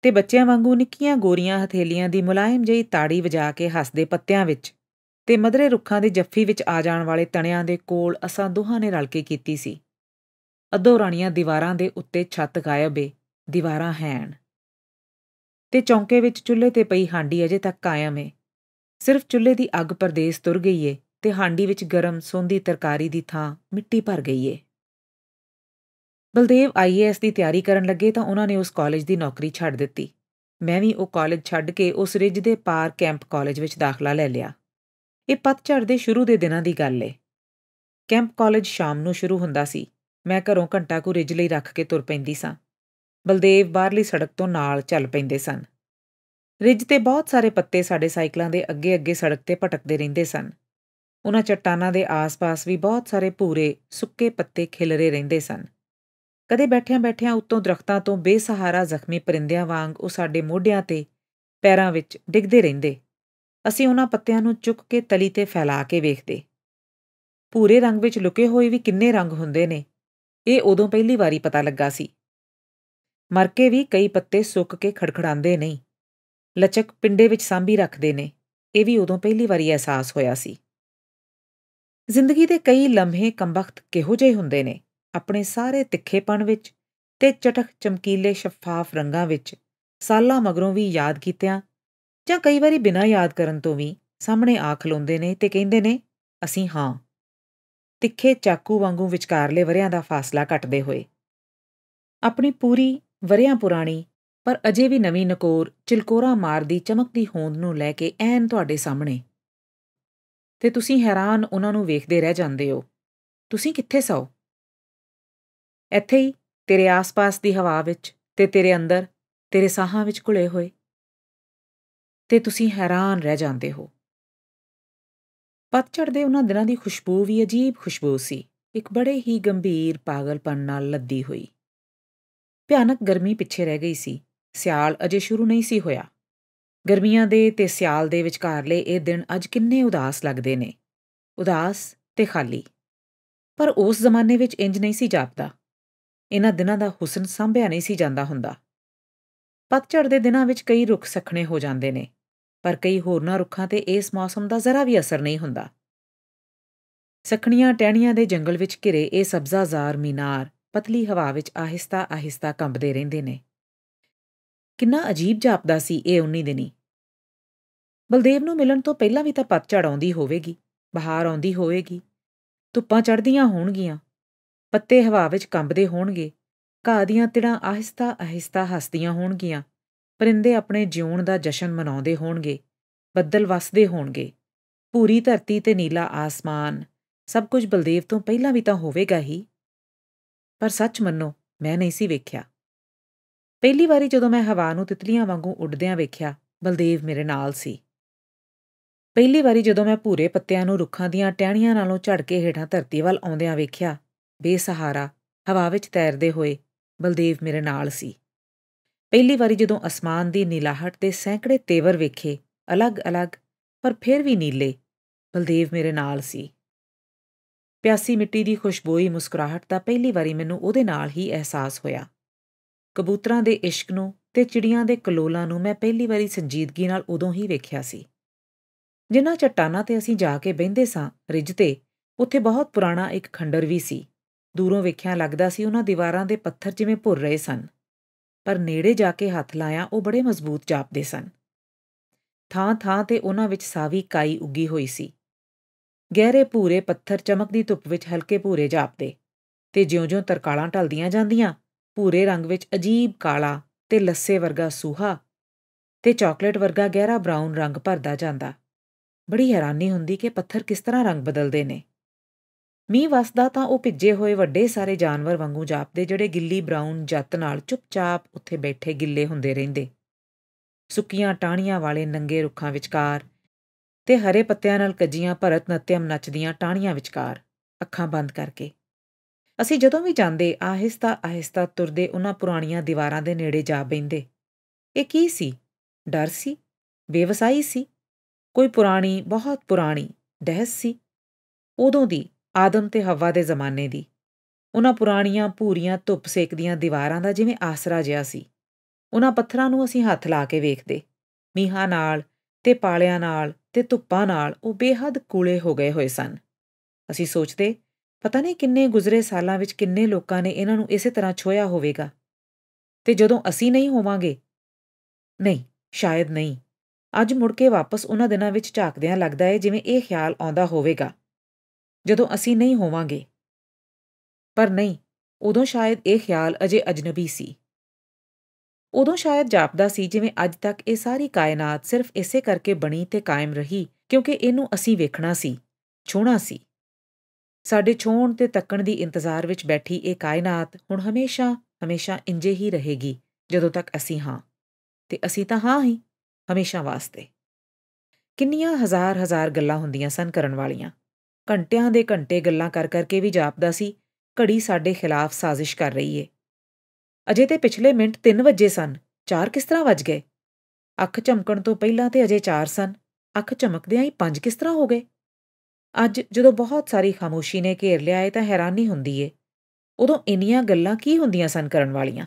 ਤੇ ਬੱਚਿਆਂ ਵਾਂਗੂ ਨਿੱਕੀਆਂ ਗੋਰੀਆਂ ਹਥੇਲੀਆਂ ਦੀ ਮੁਲਾਇਮ ਜਿਹੀ ਤਾੜੀ ਵਜਾ ਕੇ ਹੱਸਦੇ ਪੱਤਿਆਂ ਵਿੱਚ ਤੇ ਮਧਰੇ ਰੁੱਖਾਂ ਦੇ ਜੱਫੀ ਵਿੱਚ ਆ ਜਾਣ ਵਾਲੇ ਤਣਿਆਂ ਦੇ ਕੋਲ ਅਸਾਂ ਦੋਹਾਂ ਨੇ ਰਲ ਕੇ ਕੀਤੀ ਸੀ ਅਧੋ ਰਾਣੀਆਂ ਦੀਵਾਰਾਂ ਦੇ ਉੱਤੇ ਛੱਤ ਗਾਇਬ ਏ ਦੀਵਾਰਾਂ ਹੈਣ ਤੇ ਚੌਂਕੇ ਵਿੱਚ ਚੁੱਲ੍ਹੇ ਤੇ ਪਈ ਹਾਂਡੀ ਅਜੇ ਤੱਕ ਕਾਇਮ ਏ ਸਿਰਫ ਚੁੱਲ੍ਹੇ ਦੀ ਅੱਗ ਪਰਦੇਸ ਤੁਰ ਗਈ ਏ ਤੇ ਹਾਂਡੀ ਵਿੱਚ ਗਰਮ ਸੋੰਦੀ ਤਰਕਾਰੀ ਦੀ ਥਾਂ ਮਿੱਟੀ ਭਰ ਗਈ ਏ ਬਲਦੇਵ ਆਈਏਐਸ ਦੀ ਤਿਆਰੀ ਕਰਨ ਲੱਗੇ ਤਾਂ ਉਹਨਾਂ ਨੇ ਉਸ ਕਾਲਜ ਦੀ ਨੌਕਰੀ ਛੱਡ ਦਿੱਤੀ ਮੈਂ ਵੀ ਉਹ ਕਾਲਜ ਛੱਡ ਕੇ ਉਸ ਰਿਜ ਦੇ ਪਾਰ ਕੈਂਪ ਕਾਲਜ ਵਿੱਚ ਦਾਖਲਾ ਲੈ ਲਿਆ ਇਹ ਪਤਝੜ ਦੇ ਸ਼ੁਰੂ ਦੇ ਦਿਨਾਂ ਦੀ ਗੱਲ ਏ ਕੈਂਪ ਕਾਲਜ ਸ਼ਾਮ ਨੂੰ ਸ਼ੁਰੂ ਹੁੰਦਾ ਸੀ ਮੈਂ ਘਰੋਂ ਘੰਟਾ ਕੁ ਰਿਜ ਲਈ ਰੱਖ ਕੇ ਤੁਰ ਪੈਂਦੀ ਸਾਂ ਬਲਦੇਵ ਬਾਹਰਲੀ ਸੜਕ ਤੋਂ ਨਾਲ ਚੱਲ ਪੈਂਦੇ ਸਨ ਰਿਜ ਤੇ ਬਹੁਤ ਸਾਰੇ ਪੱਤੇ ਸਾਡੇ ਸਾਈਕਲਾਂ ਦੇ ਅੱਗੇ-ਅੱਗੇ ਸੜਕ ਤੇ ਭਟਕਦੇ ਰਹਿੰਦੇ ਸਨ ਉਹਨਾਂ ਚਟਾਨਾਂ ਦੇ ਆਸ-ਪਾਸ ਵੀ ਬਹੁਤ ਸਾਰੇ ਪੂਰੇ ਸੁੱਕੇ ਪੱਤੇ ਖਿਲਰੇ ਰਹਿੰਦੇ ਸਨ ਕਦੇ ਬੈਠਿਆਂ-ਬੈਠਿਆਂ ਉੱਤੋਂ ਦਰਖਤਾਂ ਤੋਂ ਬੇਸਹਾਰਾ ਜ਼ਖਮੀ ਪਰਿੰਦਿਆਂ ਵਾਂਗ ਉਹ ਸਾਡੇ ਮੋਢਿਆਂ ਤੇ ਪੈਰਾਂ ਵਿੱਚ ਡਿੱਗਦੇ ਰਹਿੰਦੇ ਅਸੀਂ ਉਹਨਾਂ ਪੱਤਿਆਂ ਨੂੰ ਚੁੱਕ ਕੇ ਤਲੀ ਤੇ ਫੈਲਾ ਕੇ ਵੇਖਦੇ ਪੂਰੇ ਰੰਗ ਵਿੱਚ ਲੁਕੇ ਹੋਏ ਵੀ ਕਿੰਨੇ ਰੰਗ ਹੁੰਦੇ ਨੇ ਇਹ ਉਦੋਂ ਪਹਿਲੀ ਵਾਰੀ ਪਤਾ ਲੱਗਾ ਸੀ ਮਰ ਕੇ ਵੀ ਕਈ ਪੱਤੇ ਸੁੱਕ ਕੇ ਖੜਖੜਾਉਂਦੇ ਨਹੀਂ ਲਚਕ ਪਿੰਡੇ ਵਿੱਚ ਸਾਂਭੀ ਰੱਖਦੇ ਨੇ ਇਹ ਵੀ ਉਦੋਂ ਪਹਿਲੀ ਵਾਰੀ ਅਹਿਸਾਸ ਹੋਇਆ ਸੀ ਜ਼ਿੰਦਗੀ ਦੇ ਕਈ ਲਮਹੇ ਕੰਬਖਤ ਕਿਹੋ ਜਿਹੇ ਹੁੰਦੇ ਨੇ ਆਪਣੇ ਸਾਰੇ ਤਿੱਖੇਪਣ ਵਿੱਚ ਤੇ ਚਟਕ ਚਮਕੀਲੇ ਸ਼ਫਾਫ ਰੰਗਾਂ ਵਿੱਚ ਸਾਲਾਂ ਮਗਰੋਂ ਵੀ ਯਾਦ ਕੀਤਿਆਂ ਜਾਂ ਕਈ ਵਾਰੀ ਬਿਨਾਂ ਯਾਦ ਕਰਨ ਤੋਂ ਵੀ ਸਾਹਮਣੇ ਆਖ ਲੋਂਦੇ ਨੇ ਤੇ ਕਹਿੰਦੇ ਨੇ ਅਸੀਂ ਹਾਂ ਤਿੱਖੇ ਚਾਕੂ ਵਾਂਗੂ ਵਿਚਕਾਰਲੇ ਵਰਿਆਂ ਦਾ ਫਾਸਲਾ ਕੱਟਦੇ ਹੋਏ ਆਪਣੀ ਪੂਰੀ ਵਰਿਆਂ ਪੁਰਾਣੀ ਪਰ ਅਜੇ ਵੀ ਨਵੀਂ ਨਕੋਰ ਚਿਲਕੋਰਾ ਮਾਰਦੀ ਚਮਕਦੀ ਹੋਂਦ ਨੂੰ ਲੈ ਕੇ ਐਨ ਤੁਹਾਡੇ ਸਾਹਮਣੇ ਤੇ ਤੁਸੀਂ ਹੈਰਾਨ ਉਹਨਾਂ ਨੂੰ ਵੇਖਦੇ ਰਹਿ ਜਾਂਦੇ ਹੋ ਤੁਸੀਂ ਕਿੱਥੇ ਸੌ ਇੱਥੇ ਹੀ ਤੇਰੇ ਆਸ-ਪਾਸ ਦੀ ਹਵਾ ਵਿੱਚ ਤੇ ਤੇਰੇ ਅੰਦਰ ਤੇਰੇ ਸਾਹਾਂ ਵਿੱਚ ਘੁਲੇ ਹੋਏ ਤੇ ਤੁਸੀਂ ਹੈਰਾਨ ਰਹਿ ਜਾਂਦੇ ਹੋ ਪਤਝੜ ਦੇ ਉਹਨਾਂ ਦਿਨਾਂ ਦੀ ਖੁਸ਼ਬੂ ਵੀ ਅਜੀਬ ਖੁਸ਼ਬੂ ਸੀ ਇੱਕ ਬੜੇ ਹੀ ਗੰਭੀਰ ਪਾਗਲਪਨ ਨਾਲ ਲੱਦੀ ਹੋਈ ਭਿਆਨਕ ਗਰਮੀ ਪਿੱਛੇ ਰਹਿ ਗਈ ਸੀ ਸਿਆਲ ਅਜੇ ਸ਼ੁਰੂ ਨਹੀਂ ਸੀ ਹੋਇਆ ਗਰਮੀਆਂ ਦੇ ਤੇ ਸਿਆਲ ਦੇ ਵਿਚਕਾਰਲੇ ਇਹ ਦਿਨ ਅੱਜ ਕਿੰਨੇ ਉਦਾਸ ਲੱਗਦੇ ਨੇ ਉਦਾਸ ਤੇ ਖਾਲੀ ਪਰ ਉਸ ਜ਼ਮਾਨੇ ਵਿੱਚ ਇੰਜ ਨਹੀਂ ਸੀ ਜਾਪਦਾ ਇਹਨਾਂ ਦਿਨਾਂ ਦਾ ਹੁਸਨ ਸੰਭਿਆ ਨਹੀਂ ਸੀ ਜਾਂਦਾ ਹੁੰਦਾ ਪਤਝੜ ਦੇ ਦਿਨਾਂ ਵਿੱਚ ਕਈ ਰੁੱਖ ਸਖਣੇ ਹੋ ਜਾਂਦੇ ਨੇ ਪਰ ਕਈ ਹੋਰਨਾਂ ਰੁੱਖਾਂ ਤੇ ਇਸ ਮੌਸਮ ਦਾ ਜ਼ਰਾ ਵੀ ਅਸਰ ਨਹੀਂ ਹੁੰਦਾ ਸਖਣੀਆਂ ਟਹਿਣੀਆਂ ਦੇ ਜੰਗਲ ਵਿੱਚ ਘਿਰੇ ਇਹ ਸਬਜ਼ਾਜ਼ਾਰ ਮੀਨਾਰ ਪਤਲੀ ਹਵਾ ਵਿੱਚ ਆਹਿਸਤਾ ਆਹਿਸਤਾ ਕੰਬਦੇ ਰਹਿੰਦੇ ਨੇ ਕਿੰਨਾ ਅਜੀਬ ਜਾਪਦਾ ਸੀ ਇਹ 19 ਦਿਨੀ ਬਲਦੇਵ ਨੂੰ ਮਿਲਣ ਤੋਂ ਪਹਿਲਾਂ ਵੀ ਤਾਂ ਪਤਝੜ ਆਉਂਦੀ ਹੋਵੇਗੀ ਬਹਾਰ ਆਉਂਦੀ ਹੋਵੇਗੀ ਧੁੱਪਾਂ ਚੜ੍ਹਦੀਆਂ ਹੋਣਗੀਆਂ ਪੱਤੇ ਹਵਾ ਵਿੱਚ ਕੰਬਦੇ ਹੋਣਗੇ ਘਾਹ ਦੀਆਂ ਤਿੜਾਂ ਆਹਿਸਤਾ ਆਹਿਸਤਾ ਹੱਸਦੀਆਂ ਹੋਣਗੀਆਂ ਪਰਿੰਦੇ ਆਪਣੇ ਜਿਉਣ ਦਾ ਜਸ਼ਨ ਮਨਾਉਂਦੇ ਹੋਣਗੇ ਬੱਦਲ ਵਸਦੇ ਹੋਣਗੇ ਪੂਰੀ ਧਰਤੀ ਤੇ ਨੀਲਾ ਆਸਮਾਨ ਸਭ ਕੁਝ ਬਲਦੇਵ ਤੋਂ ਪਹਿਲਾਂ ਵੀ ਤਾਂ ਹੋਵੇਗਾ ਹੀ ਪਰ ਸੱਚ ਮੰਨੋ ਮੈਂ ਨਹੀਂ ਸੀ ਵੇਖਿਆ ਪਹਿਲੀ ਵਾਰੀ ਜਦੋਂ ਮੈਂ ਹਵਾ ਨੂੰ ਤਿਤਲੀਆਂ ਵਾਂਗੂ ਉੱਡਦਿਆਂ ਵੇਖਿਆ ਬਲਦੇਵ ਮੇਰੇ ਨਾਲ ਸੀ ਪਹਿਲੀ ਵਾਰੀ ਜਦੋਂ ਮੈਂ ਭੂਰੇ ਪੱਤਿਆਂ ਨੂੰ ਰੁੱਖਾਂ ਦੀਆਂ ਟਹਿਣੀਆਂ ਨਾਲੋਂ ਝੜ ਕੇ ਹੇਠਾਂ ਧਰਤੀ ਵੱਲ ਆਉਂਦਿਆਂ ਵੇਖਿਆ ਬੇਸਹਾਰਾ ਹਵਾ ਵਿੱਚ ਤੈਰਦੇ ਹੋਏ ਬਲਦੇਵ ਮੇਰੇ ਨਾਲ ਸੀ ਪਹਿਲੀ ਵਾਰੀ ਜਦੋਂ ਅਸਮਾਨ ਦੀ ਨੀਲਾਹਟ ਤੇ ਸੈਂਕੜੇ ਤੇਵਰ ਵੇਖੇ ਅਲੱਗ-ਅਲੱਗ ਪਰ ਫਿਰ ਵੀ ਨੀਲੇ ਬਲਦੇਵ ਮੇਰੇ ਨਾਲ ਸੀ ਪਿਆਸੀ ਮਿੱਟੀ ਦੀ ਖੁਸ਼ਬੂਈ ਮੁਸਕਰਾਹਟ ਦਾ ਪਹਿਲੀ ਵਾਰੀ ਮੈਨੂੰ ਉਹਦੇ ਨਾਲ ਹੀ ਅਹਿਸਾਸ ਹੋਇਆ ਕਬੂਤਰਾਂ ਦੇ ਇਸ਼ਕ ਨੂੰ ਤੇ ਚਿੜੀਆਂ ਦੇ ਕਲੋਲਾਂ ਨੂੰ ਮੈਂ ਪਹਿਲੀ ਵਾਰੀ ਸੰਜੀਦਗੀ ਨਾਲ ਉਦੋਂ ਹੀ ਵੇਖਿਆ ਸੀ ਜਿਨ੍ਹਾਂ ਚਟਾਨਾਂ ਤੇ ਅਸੀਂ ਜਾ ਕੇ ਬਹਿੰਦੇ ਸਾਂ ਰਿਜ ਤੇ ਉੱਥੇ ਬਹੁਤ ਪੁਰਾਣਾ ਇੱਕ ਖੰਡਰ ਵੀ ਸੀ ਦੂਰੋਂ ਵੇਖਿਆ ਲੱਗਦਾ ਸੀ ਉਹਨਾਂ ਦੀਵਾਰਾਂ ਦੇ ਪੱਥਰ ਜਿਵੇਂ ਭੁਰ ਰਹੇ ਸਨ ਪਰ ਨੇੜੇ ਜਾ ਕੇ ਹੱਥ ਲਾਇਆ ਉਹ ਬੜੇ ਮਜ਼ਬੂਤ ਜਾਪਦੇ ਸਨ ਥਾਂ-ਥਾਂ ਤੇ ਉਹਨਾਂ ਵਿੱਚ ਸਾਵੀ ਕਾਈ ਉੱਗੀ ਹੋਈ ਸੀ ਗਹਿਰੇ ਭੂਰੇ ਪੱਥਰ ਚਮਕਦੀ ਧੁੱਪ ਵਿੱਚ ਹਲਕੇ ਭੂਰੇ ਜਾਪਦੇ ਤੇ ਜਿਉਂ-ਜਿਉਂ ਤਰਕਾਲਾਂ ਢਲਦੀਆਂ ਜਾਂਦੀਆਂ ਭੂਰੇ ਰੰਗ ਵਿੱਚ ਅਜੀਬ ਕਾਲਾ ਤੇ ਲੱਸੇ ਵਰਗਾ ਸੂਹਾ ਤੇ ਚਾਕਲੇਟ ਵਰਗਾ ਗਹਿਰਾ ਬ੍ਰਾਊਨ ਰੰਗ ਭਰਦਾ ਜਾਂਦਾ ਬੜੀ ਹੈਰਾਨੀ ਹੁੰਦੀ ਕਿ ਪੱਥਰ ਕਿਸ ਤਰ੍ਹਾਂ ਰੰਗ ਬਦਲਦੇ ਨੇ ਮੀਂਹ ਵਸਦਾ ਤਾਂ ਉਹ ਭਿੱਜੇ ਹੋਏ ਵੱਡੇ ਸਾਰੇ ਜਾਨਵਰ ਵਾਂਗੂ ਜਾਪਦੇ ਜਿਹੜੇ ਗਿੱਲੀ ਬ੍ਰਾਊਨ ਜੱਤ ਨਾਲ ਚੁੱਪਚਾਪ ਉੱਥੇ ਬੈਠੇ ਗਿੱਲੇ ਹੁੰਦੇ ਰਹਿੰਦੇ ਸੁੱਕੀਆਂ ਟਾਹਣੀਆਂ ਵਾਲੇ ਨੰਗੇ ਰੁੱਖਾਂ ਵਿਚਕਾਰ ਤੇ ਹਰੇ ਪੱਤਿਆਂ ਨਾਲ ਕੱਜੀਆਂ ਭਰਤ ਨਤਿਅਮ ਨੱਚਦੀਆਂ ਟਾਹਣੀਆਂ ਵਿਚਕਾਰ ਅੱਖਾਂ ਬੰਦ ਕਰਕੇ ਅਸੀਂ ਜਦੋਂ ਵੀ ਜਾਂਦੇ ਆਹਿਸਤਾ ਆਹਿਸਤਾ ਤੁਰਦੇ ਉਹਨਾਂ ਪੁਰਾਣੀਆਂ ਦੀਵਾਰਾਂ ਦੇ ਨੇੜੇ ਜਾ ਬੈਂਦੇ ਇਹ ਕੀ ਸੀ ਡਰ ਸੀ ਬੇਵਸਾਈ ਸੀ ਕੋਈ ਪੁਰਾਣੀ ਬਹੁਤ ਪੁਰਾਣੀ ਦਹਿਸ ਸੀ ਉਦੋਂ ਦੀ ਆਦਮ ਤੇ ਹਵਾ ਦੇ ਜ਼ਮਾਨੇ ਦੀ ਉਹਨਾਂ ਪੁਰਾਣੀਆਂ ਭੂਰੀਆਂ ਧੁੱਪ ਸੇਕਦੀਆਂ ਦੀਵਾਰਾਂ ਦਾ ਜਿਵੇਂ ਆਸਰਾ ਜਿਆ ਸੀ ਉਹਨਾਂ ਪੱਥਰਾਂ ਨੂੰ ਅਸੀਂ ਹੱਥ ਲਾ ਕੇ ਵੇਖਦੇ ਮੀਹਾਂ ਨਾਲ ਤੇ ਪਾਲਿਆਂ ਨਾਲ ਤੇ ਧੁੱਪਾਂ ਨਾਲ ਉਹ ਬੇਹੱਦ ਕੂਲੇ ਹੋ ਗਏ ਹੋਏ ਸਨ ਅਸੀਂ ਸੋਚਦੇ ਪਤਾ ਨਹੀਂ ਕਿੰਨੇ ਗੁਜ਼ਰੇ ਸਾਲਾਂ ਵਿੱਚ ਕਿੰਨੇ ਲੋਕਾਂ ਨੇ ਇਹਨਾਂ ਨੂੰ ਇਸੇ ਤਰ੍ਹਾਂ ਛੋਇਆ ਹੋਵੇਗਾ ਤੇ ਜਦੋਂ ਅਸੀਂ ਨਹੀਂ ਹੋਵਾਂਗੇ ਨਹੀਂ ਸ਼ਾਇਦ ਨਹੀਂ ਅੱਜ ਮੁੜ ਕੇ ਵਾਪਸ ਉਹਨਾਂ ਦਿਨਾਂ ਵਿੱਚ ਝਾਕਦਿਆਂ ਲੱਗਦਾ ਹੈ ਜਿਵੇਂ ਇਹ ਖਿਆਲ ਆਉਂਦਾ ਹੋਵੇਗਾ ਜਦੋਂ ਅਸੀਂ ਨਹੀਂ ਹੋਵਾਂਗੇ ਪਰ ਨਹੀਂ ਉਦੋਂ ਸ਼ਾਇਦ ਇਹ ਖਿਆਲ ਅਜੇ ਅਜਨਬੀ ਸੀ ਉਦੋਂ ਸ਼ਾਇਦ ਜਾਪਦਾ ਸੀ ਜਿਵੇਂ ਅੱਜ ਤੱਕ ਇਹ ਸਾਰੀ ਕਾਇਨਾਤ ਸਿਰਫ ਇਸੇ ਕਰਕੇ ਬਣੀ ਤੇ ਕਾਇਮ ਰਹੀ ਕਿਉਂਕਿ ਇਹਨੂੰ ਅਸੀਂ ਵੇਖਣਾ ਸੀ ਛੋਣਾ ਸੀ ਸਾਡੇ ਛੋਣ ਤੇ ਤੱਕਣ ਦੀ ਇੰਤਜ਼ਾਰ ਵਿੱਚ ਬੈਠੀ ਇਹ ਕਾਇਨਾਤ ਹੁਣ ਹਮੇਸ਼ਾ ਹਮੇਸ਼ਾ ਇੰਜੇ ਹੀ ਰਹੇਗੀ ਜਦੋਂ ਤੱਕ ਅਸੀਂ ਹਾਂ ਤੇ ਅਸੀਂ ਤਾਂ ਹਾਂ ਹੀ ਹਮੇਸ਼ਾ ਵਾਸਤੇ ਕਿੰਨੀਆਂ ਹਜ਼ਾਰ ਹਜ਼ਾਰ ਗੱਲਾਂ ਹੁੰਦੀਆਂ ਸਨ ਕਰਨ ਵਾਲੀਆਂ ਘੰਟਿਆਂ ਦੇ ਘੰਟੇ ਗੱਲਾਂ ਕਰ ਕਰਕੇ ਵੀ ਜਾਪਦਾ ਸੀ ਘੜੀ ਸਾਡੇ ਖਿਲਾਫ ਸਾਜ਼ਿਸ਼ ਕਰ ਰਹੀ ਏ ਅਜੇ ਤੇ ਪਿਛਲੇ ਮਿੰਟ 3 ਵਜੇ ਸਨ 4 ਕਿਸ ਤਰ੍ਹਾਂ ਵੱਜ ਗਏ ਅੱਖ ਚਮਕਣ ਤੋਂ ਪਹਿਲਾਂ ਤੇ ਅਜੇ 4 ਸਨ ਅੱਖ ਚਮਕਦਿਆਂ ਹੀ 5 ਕਿਸ ਤਰ੍ਹਾਂ ਹੋ ਗਏ ਅੱਜ ਜਦੋਂ ਬਹੁਤ ਸਾਰੀ ਖਾਮੋਸ਼ੀ ਨੇ ਘੇਰ ਲਿਆ ਹੈ ਤਾਂ ਹੈਰਾਨੀ ਹੁੰਦੀ ਏ ਉਦੋਂ ਇੰਨੀਆਂ ਗੱਲਾਂ ਕੀ ਹੁੰਦੀਆਂ ਸਨ ਕਰਨ ਵਾਲੀਆਂ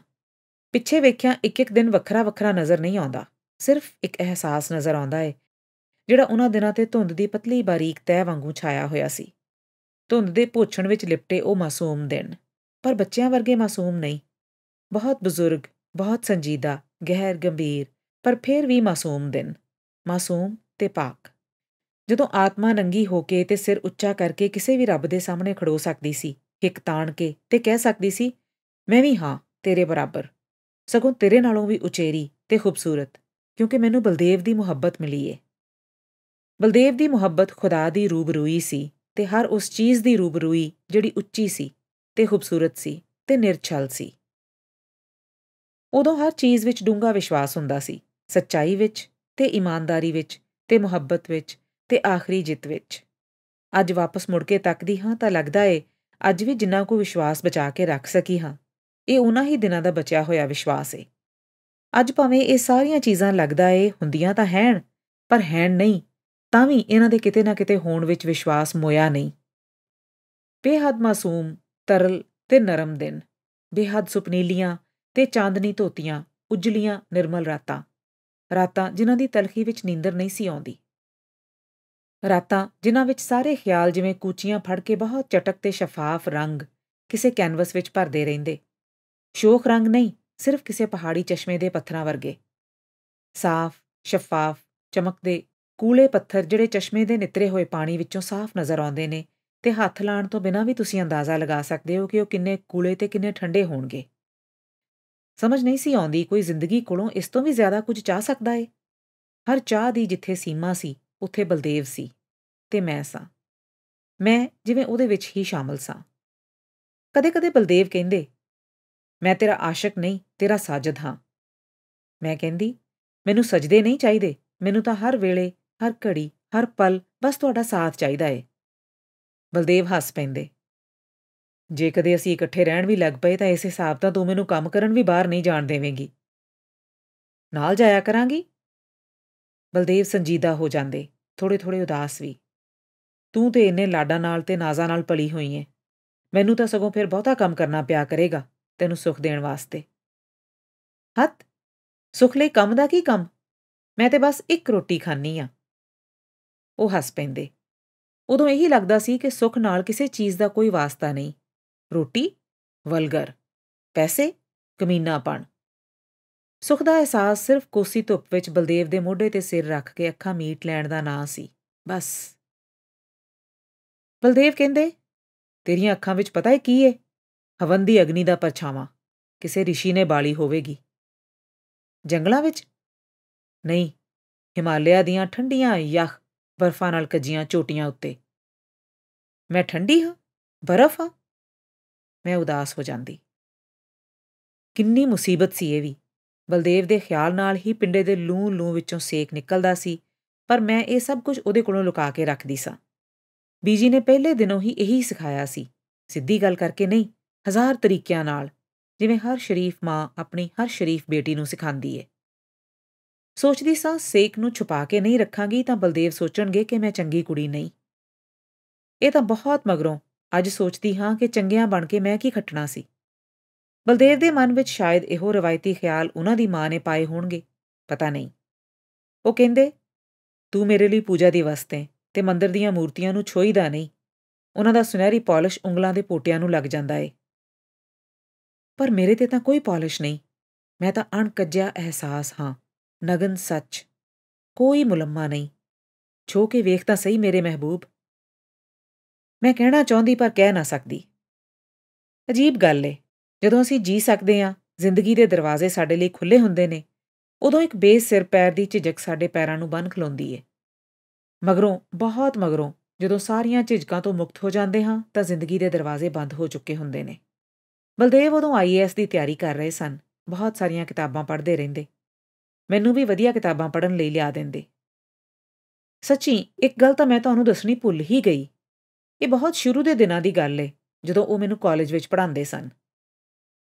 ਪਿੱਛੇ ਵੇਖਿਆ ਇੱਕ ਇੱਕ ਦਿਨ ਵੱਖਰਾ ਵੱਖਰਾ ਨਜ਼ਰ ਨਹੀਂ ਆਉਂਦਾ ਸਿਰਫ ਇੱਕ ਅਹਿਸਾਸ ਨਜ਼ਰ ਆਉਂਦਾ ਏ ਜਿਹੜਾ ਉਹਨਾਂ ਦਿਨਾਂ ਤੇ ਧੁੰਦ ਦੀ ਪਤਲੀ ਬਾਰੀਕ ਤਹਿ ਵਾਂਗੂ ਛਾਇਆ ਹੋਇਆ ਸੀ ਧੁੰਦ ਦੇ ਪੋਛਣ ਵਿੱਚ ਲਿਪਟੇ ਉਹ ਮਾਸੂਮ ਦਿਨ ਪਰ ਬੱਚਿਆਂ ਵਰਗੇ ਮਾਸੂਮ ਨਹੀਂ ਬਹੁਤ ਬਜ਼ੁਰਗ ਬਹੁਤ ਸੰਜੀਦਾ ਗਹਿਰ ਗੰਭੀਰ ਪਰ ਫਿਰ ਵੀ ਮਾਸੂਮ ਦਿਨ ਮਾਸੂਮ ਤੇ ਪਾਕ ਜਦੋਂ ਆਤਮਾ ਨੰਗੀ ਹੋ ਕੇ ਤੇ ਸਿਰ ਉੱਚਾ ਕਰਕੇ ਕਿਸੇ ਵੀ ਰੱਬ ਦੇ ਸਾਹਮਣੇ ਖੜੋ ਸਕਦੀ ਸੀ ਇੱਕ ਤਾਣ ਕੇ ਤੇ ਕਹਿ ਸਕਦੀ ਸੀ ਮੈਂ ਵੀ ਹਾਂ ਤੇਰੇ ਬਰਾਬਰ ਸਗੋਂ ਤੇਰੇ ਨਾਲੋਂ ਵੀ ਉਚੇਰੀ ਤੇ ਖੂਬਸੂਰਤ ਕਿਉਂਕਿ ਮੈਨੂੰ ਬਲਦੇਵ ਦੀ ਮੁਹੱਬਤ ਮਿਲੀ ਏ ਬਲਦੇਵ ਦੀ ਮੁਹੱਬਤ ਖੁਦਾ ਦੀ ਰੂਬਰੂਈ ਸੀ ਤੇ ਹਰ ਉਸ ਚੀਜ਼ ਦੀ ਰੂਬਰੂਈ ਜਿਹੜੀ ਉੱਚੀ ਸੀ ਤੇ ਖੂਬਸੂਰਤ ਸੀ ਤੇ ਨਿਰਛਲ ਸੀ ਉਦੋਂ ਹਰ ਚੀਜ਼ ਵਿੱਚ ਡੂੰਘਾ ਵਿਸ਼ਵਾਸ ਹੁੰਦਾ ਸੀ ਸੱਚਾਈ ਵਿੱਚ ਤੇ ਇਮਾਨਦਾਰੀ ਵਿੱਚ ਤੇ ਮੁਹੱਬਤ ਵਿੱਚ ਤੇ ਆਖਰੀ ਜਿੱਤ ਵਿੱਚ ਅੱਜ ਵਾਪਸ ਮੁੜ ਕੇ ਤੱਕਦੀ ਹਾਂ ਤਾਂ ਲੱਗਦਾ ਏ ਅੱਜ ਵੀ ਜਿੰਨਾ ਕੋ ਵਿਸ਼ਵਾਸ ਬਚਾ ਕੇ ਰੱਖ ਸਕੀ ਹਾਂ ਇਹ ਉਹਨਾਂ ਹੀ ਦਿਨਾਂ ਦਾ ਬਚਿਆ ਹੋਇਆ ਵਿਸ਼ਵਾਸ ਏ ਅੱਜ ਭਾਵੇਂ ਇਹ ਸਾਰੀਆਂ ਚੀਜ਼ਾਂ ਲੱਗਦਾ ਏ ਹੁੰਦੀਆਂ ਤਾਂ ਹੈਣ ਪਰ ਹੈਣ ਨਹੀਂ ਤਾਂ ਵੀ ਇਹਨਾਂ ਦੇ ਕਿਤੇ ਨਾ ਕਿਤੇ ਹੋਣ ਵਿੱਚ ਵਿਸ਼ਵਾਸ ਮੋਇਆ ਨਹੀਂ ਬੇਹੱਦ ਮਾਸੂਮ ਤਰਲ ਤੇ ਨਰਮ ਦਿਨ ਬੇਹੱਦ ਸੁਪਨੀਲੀਆਂ ਤੇ ਚਾਂਦਨੀ ਧੋਤੀਆਂ ਉਜਲੀਆਂ ਨਿਰਮਲ ਰਾਤਾਂ ਰਾਤਾਂ ਜਿਨ੍ਹਾਂ ਦੀ ਤਲਖੀ ਵਿੱਚ ਨੀਂਦਰ ਨਹੀਂ ਸੀ ਆਉਂਦੀ ਰਾਤਾਂ ਜਿਨ੍ਹਾਂ ਵਿੱਚ ਸਾਰੇ ਖਿਆਲ ਜਿਵੇਂ ਕੂਚੀਆਂ ਫੜ ਕੇ ਬਹੁਤ ਚਟਕ ਤੇ ਸ਼ਫਾਫ ਰੰਗ ਕਿਸੇ ਕੈਨਵਸ ਵਿੱਚ ਭਰਦੇ ਰਹਿੰਦੇ ਸ਼ੋਖ ਰੰਗ ਨਹੀਂ ਸਿਰਫ ਕਿਸੇ ਪਹਾੜੀ ਚਸ਼ਮੇ ਦੇ ਪੱਥਰਾਂ ਵਰਗੇ ਸਾਫ਼ ਸ਼ਫਾਫ ਚਮਕਦੇ ਕੂਲੇ ਪੱਥਰ ਜਿਹੜੇ ਚਸ਼ਮੇ ਦੇ ਨਿਤਰੇ ਹੋਏ ਪਾਣੀ ਵਿੱਚੋਂ ਸਾਫ਼ ਨਜ਼ਰ ਆਉਂਦੇ ਨੇ ਤੇ ਹੱਥ ਲਾਣ ਤੋਂ ਬਿਨਾਂ ਵੀ ਤੁਸੀਂ ਅੰਦਾਜ਼ਾ ਲਗਾ ਸਕਦੇ ਹੋ ਕਿ ਉਹ ਕਿੰਨੇ ਕੂਲੇ ਤੇ ਕਿੰਨੇ ਠੰਡੇ ਹੋਣਗੇ ਸਮਝ ਨਹੀਂ ਸੀ ਆਉਂਦੀ ਕੋਈ ਜ਼ਿੰਦਗੀ ਕੋਲੋਂ ਇਸ ਤੋਂ ਵੀ ਜ਼ਿਆਦਾ ਕੁਝ ਚਾਹ ਸਕਦਾ ਏ ਹਰ ਚਾਹ ਦੀ ਜਿੱਥੇ ਸੀਮਾ ਸੀ ਉੱਥੇ ਬਲਦੇਵ ਸੀ ਤੇ ਮੈਂ ਸਾਂ ਮੈਂ ਜਿਵੇਂ ਉਹਦੇ ਵਿੱਚ ਹੀ ਸ਼ਾਮਲ ਸਾਂ ਕਦੇ-ਕਦੇ ਬਲਦੇਵ ਕਹਿੰਦੇ ਮੈਂ ਤੇਰਾ ਆਸ਼ਿਕ ਨਹੀਂ ਤੇਰਾ ਸਾਜਦ ਹਾਂ ਮੈਂ ਕਹਿੰਦੀ ਮੈਨੂੰ ਸਜਦੇ ਨਹੀਂ ਚਾਹੀਦੇ ਮੈਨੂੰ ਤਾਂ ਹਰ ਵੇਲੇ ਹਰ ਘੜੀ ਹਰ ਪਲ ਬਸ ਤੁਹਾਡਾ ਸਾਥ ਚਾਹੀਦਾ ਏ ਬਲਦੇਵ ਹੱਸ ਪੈਂਦੇ ਜੇ ਕਦੇ ਅਸੀਂ ਇਕੱਠੇ ਰਹਿਣ ਵੀ ਲੱਗ ਪਏ ਤਾਂ ਇਸ ਹਿਸਾਬ ਤਾਂ ਤੂੰ ਮੈਨੂੰ ਕੰਮ ਕਰਨ ਵੀ ਬਾਹਰ ਨਹੀਂ ਜਾਣ ਦੇਵੇਂਗੀ ਨਾਲ ਜਾਇਆ ਕਰਾਂਗੀ ਬਲਦੇਵ ਸੰਜੀਦਾ ਹੋ ਜਾਂਦੇ ਥੋੜੇ ਥੋੜੇ ਉਦਾਸ ਵੀ ਤੂੰ ਤੇ ਇੰਨੇ ਲਾਡਾ ਨਾਲ ਤੇ ਨਾਜ਼ਾ ਨਾਲ ਪਲੀ ਹੋਈ ਏ ਮੈਨੂੰ ਤਾਂ ਸਗੋਂ ਫਿਰ ਬਹੁਤਾ ਕੰਮ ਕਰਨਾ ਪਿਆ ਕਰੇਗਾ ਤੈਨੂੰ ਸੁਖ ਦੇਣ ਵਾਸਤੇ ਹੱਥ ਸੁਖ ਲਈ ਕੰਮ ਦਾ ਕੀ ਕੰਮ ਮੈਂ ਤੇ ਬਸ ਇੱਕ ਰੋਟੀ ਖਾਣੀ ਆ ਉਹ ਹੱਸ ਪੈਂਦੇ ਉਦੋਂ ਇਹੀ ਲੱਗਦਾ ਸੀ ਕਿ ਸੁਖ ਨਾਲ ਕਿਸੇ ਚੀਜ਼ ਦਾ ਕੋਈ ਵਾਸਤਾ ਨਹੀਂ ਰੋਟੀ ਵਲਗਰ ਪੈਸੇ ਕਮੀਨਾਪਣ ਸੁਖ ਦਾ ਅਹਿਸਾਸ ਸਿਰਫ ਕੋਸੀ ਧੁੱਪ ਵਿੱਚ ਬਲਦੇਵ ਦੇ ਮੋਢੇ ਤੇ ਸਿਰ ਰੱਖ ਕੇ ਅੱਖਾਂ ਮੀਟ ਲੈਣ ਦਾ ਨਾਂ ਸੀ ਬਸ ਬਲਦੇਵ ਕਹਿੰਦੇ ਤੇਰੀਆਂ ਅੱਖਾਂ ਵਿੱਚ ਪਤਾ ਹੈ ਕੀ ਹੈ ਹਵਨ ਦੀ ਅਗਨੀ ਦਾ ਪਰਛਾਵਾਂ ਕਿਸੇ ઋષਿ ਨੇ ਬਾਲੀ ਹੋਵੇਗੀ ਜੰਗਲਾਂ ਵਿੱਚ ਨਹੀਂ ਹਿਮਾਲਿਆ ਦੀਆਂ ਠੰਡੀਆਂ ਯਖ ਬਰਫਾਂ ਨਾਲ ਕੱਜੀਆਂ ਚੋਟੀਆਂ ਉੱਤੇ ਮੈਂ ਠੰਡੀ ਹਾਂ ਬਰਫ਼ ਮੈਂ ਉਦਾਸ ਹੋ ਜਾਂਦੀ ਕਿੰਨੀ ਮੁਸੀਬਤ ਸੀ ਇਹ ਵੀ ਬਲਦੇਵ ਦੇ ਖਿਆਲ ਨਾਲ ਹੀ ਪਿੰਡੇ ਦੇ ਲੂ ਲੂ ਵਿੱਚੋਂ ਸੇਕ ਨਿਕਲਦਾ ਸੀ ਪਰ ਮੈਂ ਇਹ ਸਭ ਕੁਝ ਉਹਦੇ ਕੋਲੋਂ ਲੁਕਾ ਕੇ ਰੱਖਦੀ ਸਾਂ ਬੀਜੀ ਨੇ ਪਹਿਲੇ ਦਿਨੋਂ ਹੀ ਇਹੀ ਸਿਖਾਇਆ ਸੀ ਸਿੱਧੀ ਗੱਲ ਕਰਕੇ ਨਹੀਂ ਹਜ਼ਾਰ ਤਰੀਕਿਆਂ ਨਾਲ ਜਿਵੇਂ ਹਰ ਸ਼ਰੀਫ ਮਾਂ ਆਪਣੀ ਹਰ ਸ਼ਰੀਫ ਬੇਟੀ ਨੂੰ ਸਿਖਾਉਂਦੀ ਏ ਸੋਚਦੀ ਸਾਂ ਸੇਕ ਨੂੰ ਛੁਪਾ ਕੇ ਨਹੀਂ ਰੱਖਾਂਗੀ ਤਾਂ ਬਲਦੇਵ ਸੋਚਣਗੇ ਕਿ ਮੈਂ ਚੰਗੀ ਕੁੜੀ ਨਹੀਂ ਇਹ ਤਾਂ ਬਹੁਤ ਮਗਰੋਂ ਅੱਜ ਸੋਚਦੀ ਹਾਂ ਕਿ ਚੰਗਿਆਂ ਬਣ ਕੇ ਮੈਂ ਕੀ ਖੱਟਣਾ ਸੀ ਬਲਦੇਵ ਦੇ ਮਨ ਵਿੱਚ ਸ਼ਾਇਦ ਇਹੋ ਰਵਾਇਤੀ ਖਿਆਲ ਉਹਨਾਂ ਦੀ ਮਾਂ ਨੇ ਪਾਏ ਹੋਣਗੇ ਪਤਾ ਨਹੀਂ ਉਹ ਕਹਿੰਦੇ ਤੂੰ ਮੇਰੇ ਲਈ ਪੂਜਾ ਦੀ ਵਸਤੇ ਤੇ ਮੰਦਰ ਦੀਆਂ ਮੂਰਤੀਆਂ ਨੂੰ ਛੋਈਦਾ ਨਹੀਂ ਉਹਨਾਂ ਦਾ ਸੁਨਹਿਰੀ ਪਾਲਿਸ਼ ਉਂਗਲਾਂ ਦੇ ਪੋਟਿਆਂ ਨੂੰ ਲੱਗ ਜਾਂਦਾ ਏ ਪਰ ਮੇਰੇ ਤੇ ਤਾਂ ਕੋਈ ਪਾਲਿਸ਼ ਨਹੀਂ ਮੈਂ ਤਾਂ ਅਣਕੱਜਿਆ ਅਹਿਸਾਸ ਹਾਂ ਨਗਨ ਸੱਚ ਕੋਈ ਮੁਲੰਮਾ ਨਹੀਂ ਛੋ ਕੇ ਵੇਖ ਤਾਂ ਸਹੀ ਮੇਰੇ ਮਹਿਬੂਬ ਮੈਂ ਕਹਿਣਾ ਚਾਹੁੰਦੀ ਪਰ ਕਹਿ ਨਾ ਸਕਦੀ ਅਜੀਬ ਗੱਲ ਏ ਜਦੋਂ ਅਸੀਂ ਜੀ ਸਕਦੇ ਹਾਂ ਜ਼ਿੰਦਗੀ ਦੇ ਦਰਵਾਜ਼ੇ ਸਾਡੇ ਲਈ ਖੁੱਲੇ ਹੁੰਦੇ ਨੇ ਉਦੋਂ ਇੱਕ ਬੇਸਿਰ ਪੈਰ ਦੀ ਝਿਜਕ ਸਾਡੇ ਪੈਰਾਂ ਨੂੰ ਬੰਨ ਖਲੋਂਦੀ ਏ ਮਗਰੋਂ ਬਹੁਤ ਮਗਰੋਂ ਜਦੋਂ ਸਾਰੀਆਂ ਝਿਜਕਾਂ ਤੋਂ ਮੁਕਤ ਹੋ ਜਾਂਦੇ ਹਾਂ ਤਾਂ ਜ਼ਿੰਦਗੀ ਦੇ ਦਰਵਾਜ਼ੇ ਬੰਦ ਹੋ ਚੁੱਕੇ ਹੁੰਦੇ ਨੇ ਬਲਦੇਵ ਉਦੋਂ ਆਈਏਐਸ ਦੀ ਤਿਆਰੀ ਕਰ ਰਹੇ ਸਨ ਬਹੁਤ ਸਾਰੀਆਂ ਕਿਤਾਬਾਂ ਪੜ੍ਹਦੇ ਰਹਿੰਦੇ ਮੈਨੂੰ ਵੀ ਵਧੀਆ ਕਿਤਾਬਾਂ ਪੜ੍ਹਨ ਲਈ ਲਿਆ ਦਿੰਦੇ ਸੱਚੀ ਇੱਕ ਗੱਲ ਤਾਂ ਮੈਂ ਤੁਹਾਨੂੰ ਦੱਸਣੀ ਭੁੱਲ ਹੀ ਗਈ ਇਹ ਬਹੁਤ ਸ਼ੁਰੂ ਦੇ ਦਿਨਾਂ ਦੀ ਗੱਲ ਏ ਜਦੋਂ ਉਹ ਮੈਨੂੰ ਕਾਲਜ ਵਿੱਚ ਪੜ੍ਹਾਉਂਦੇ ਸਨ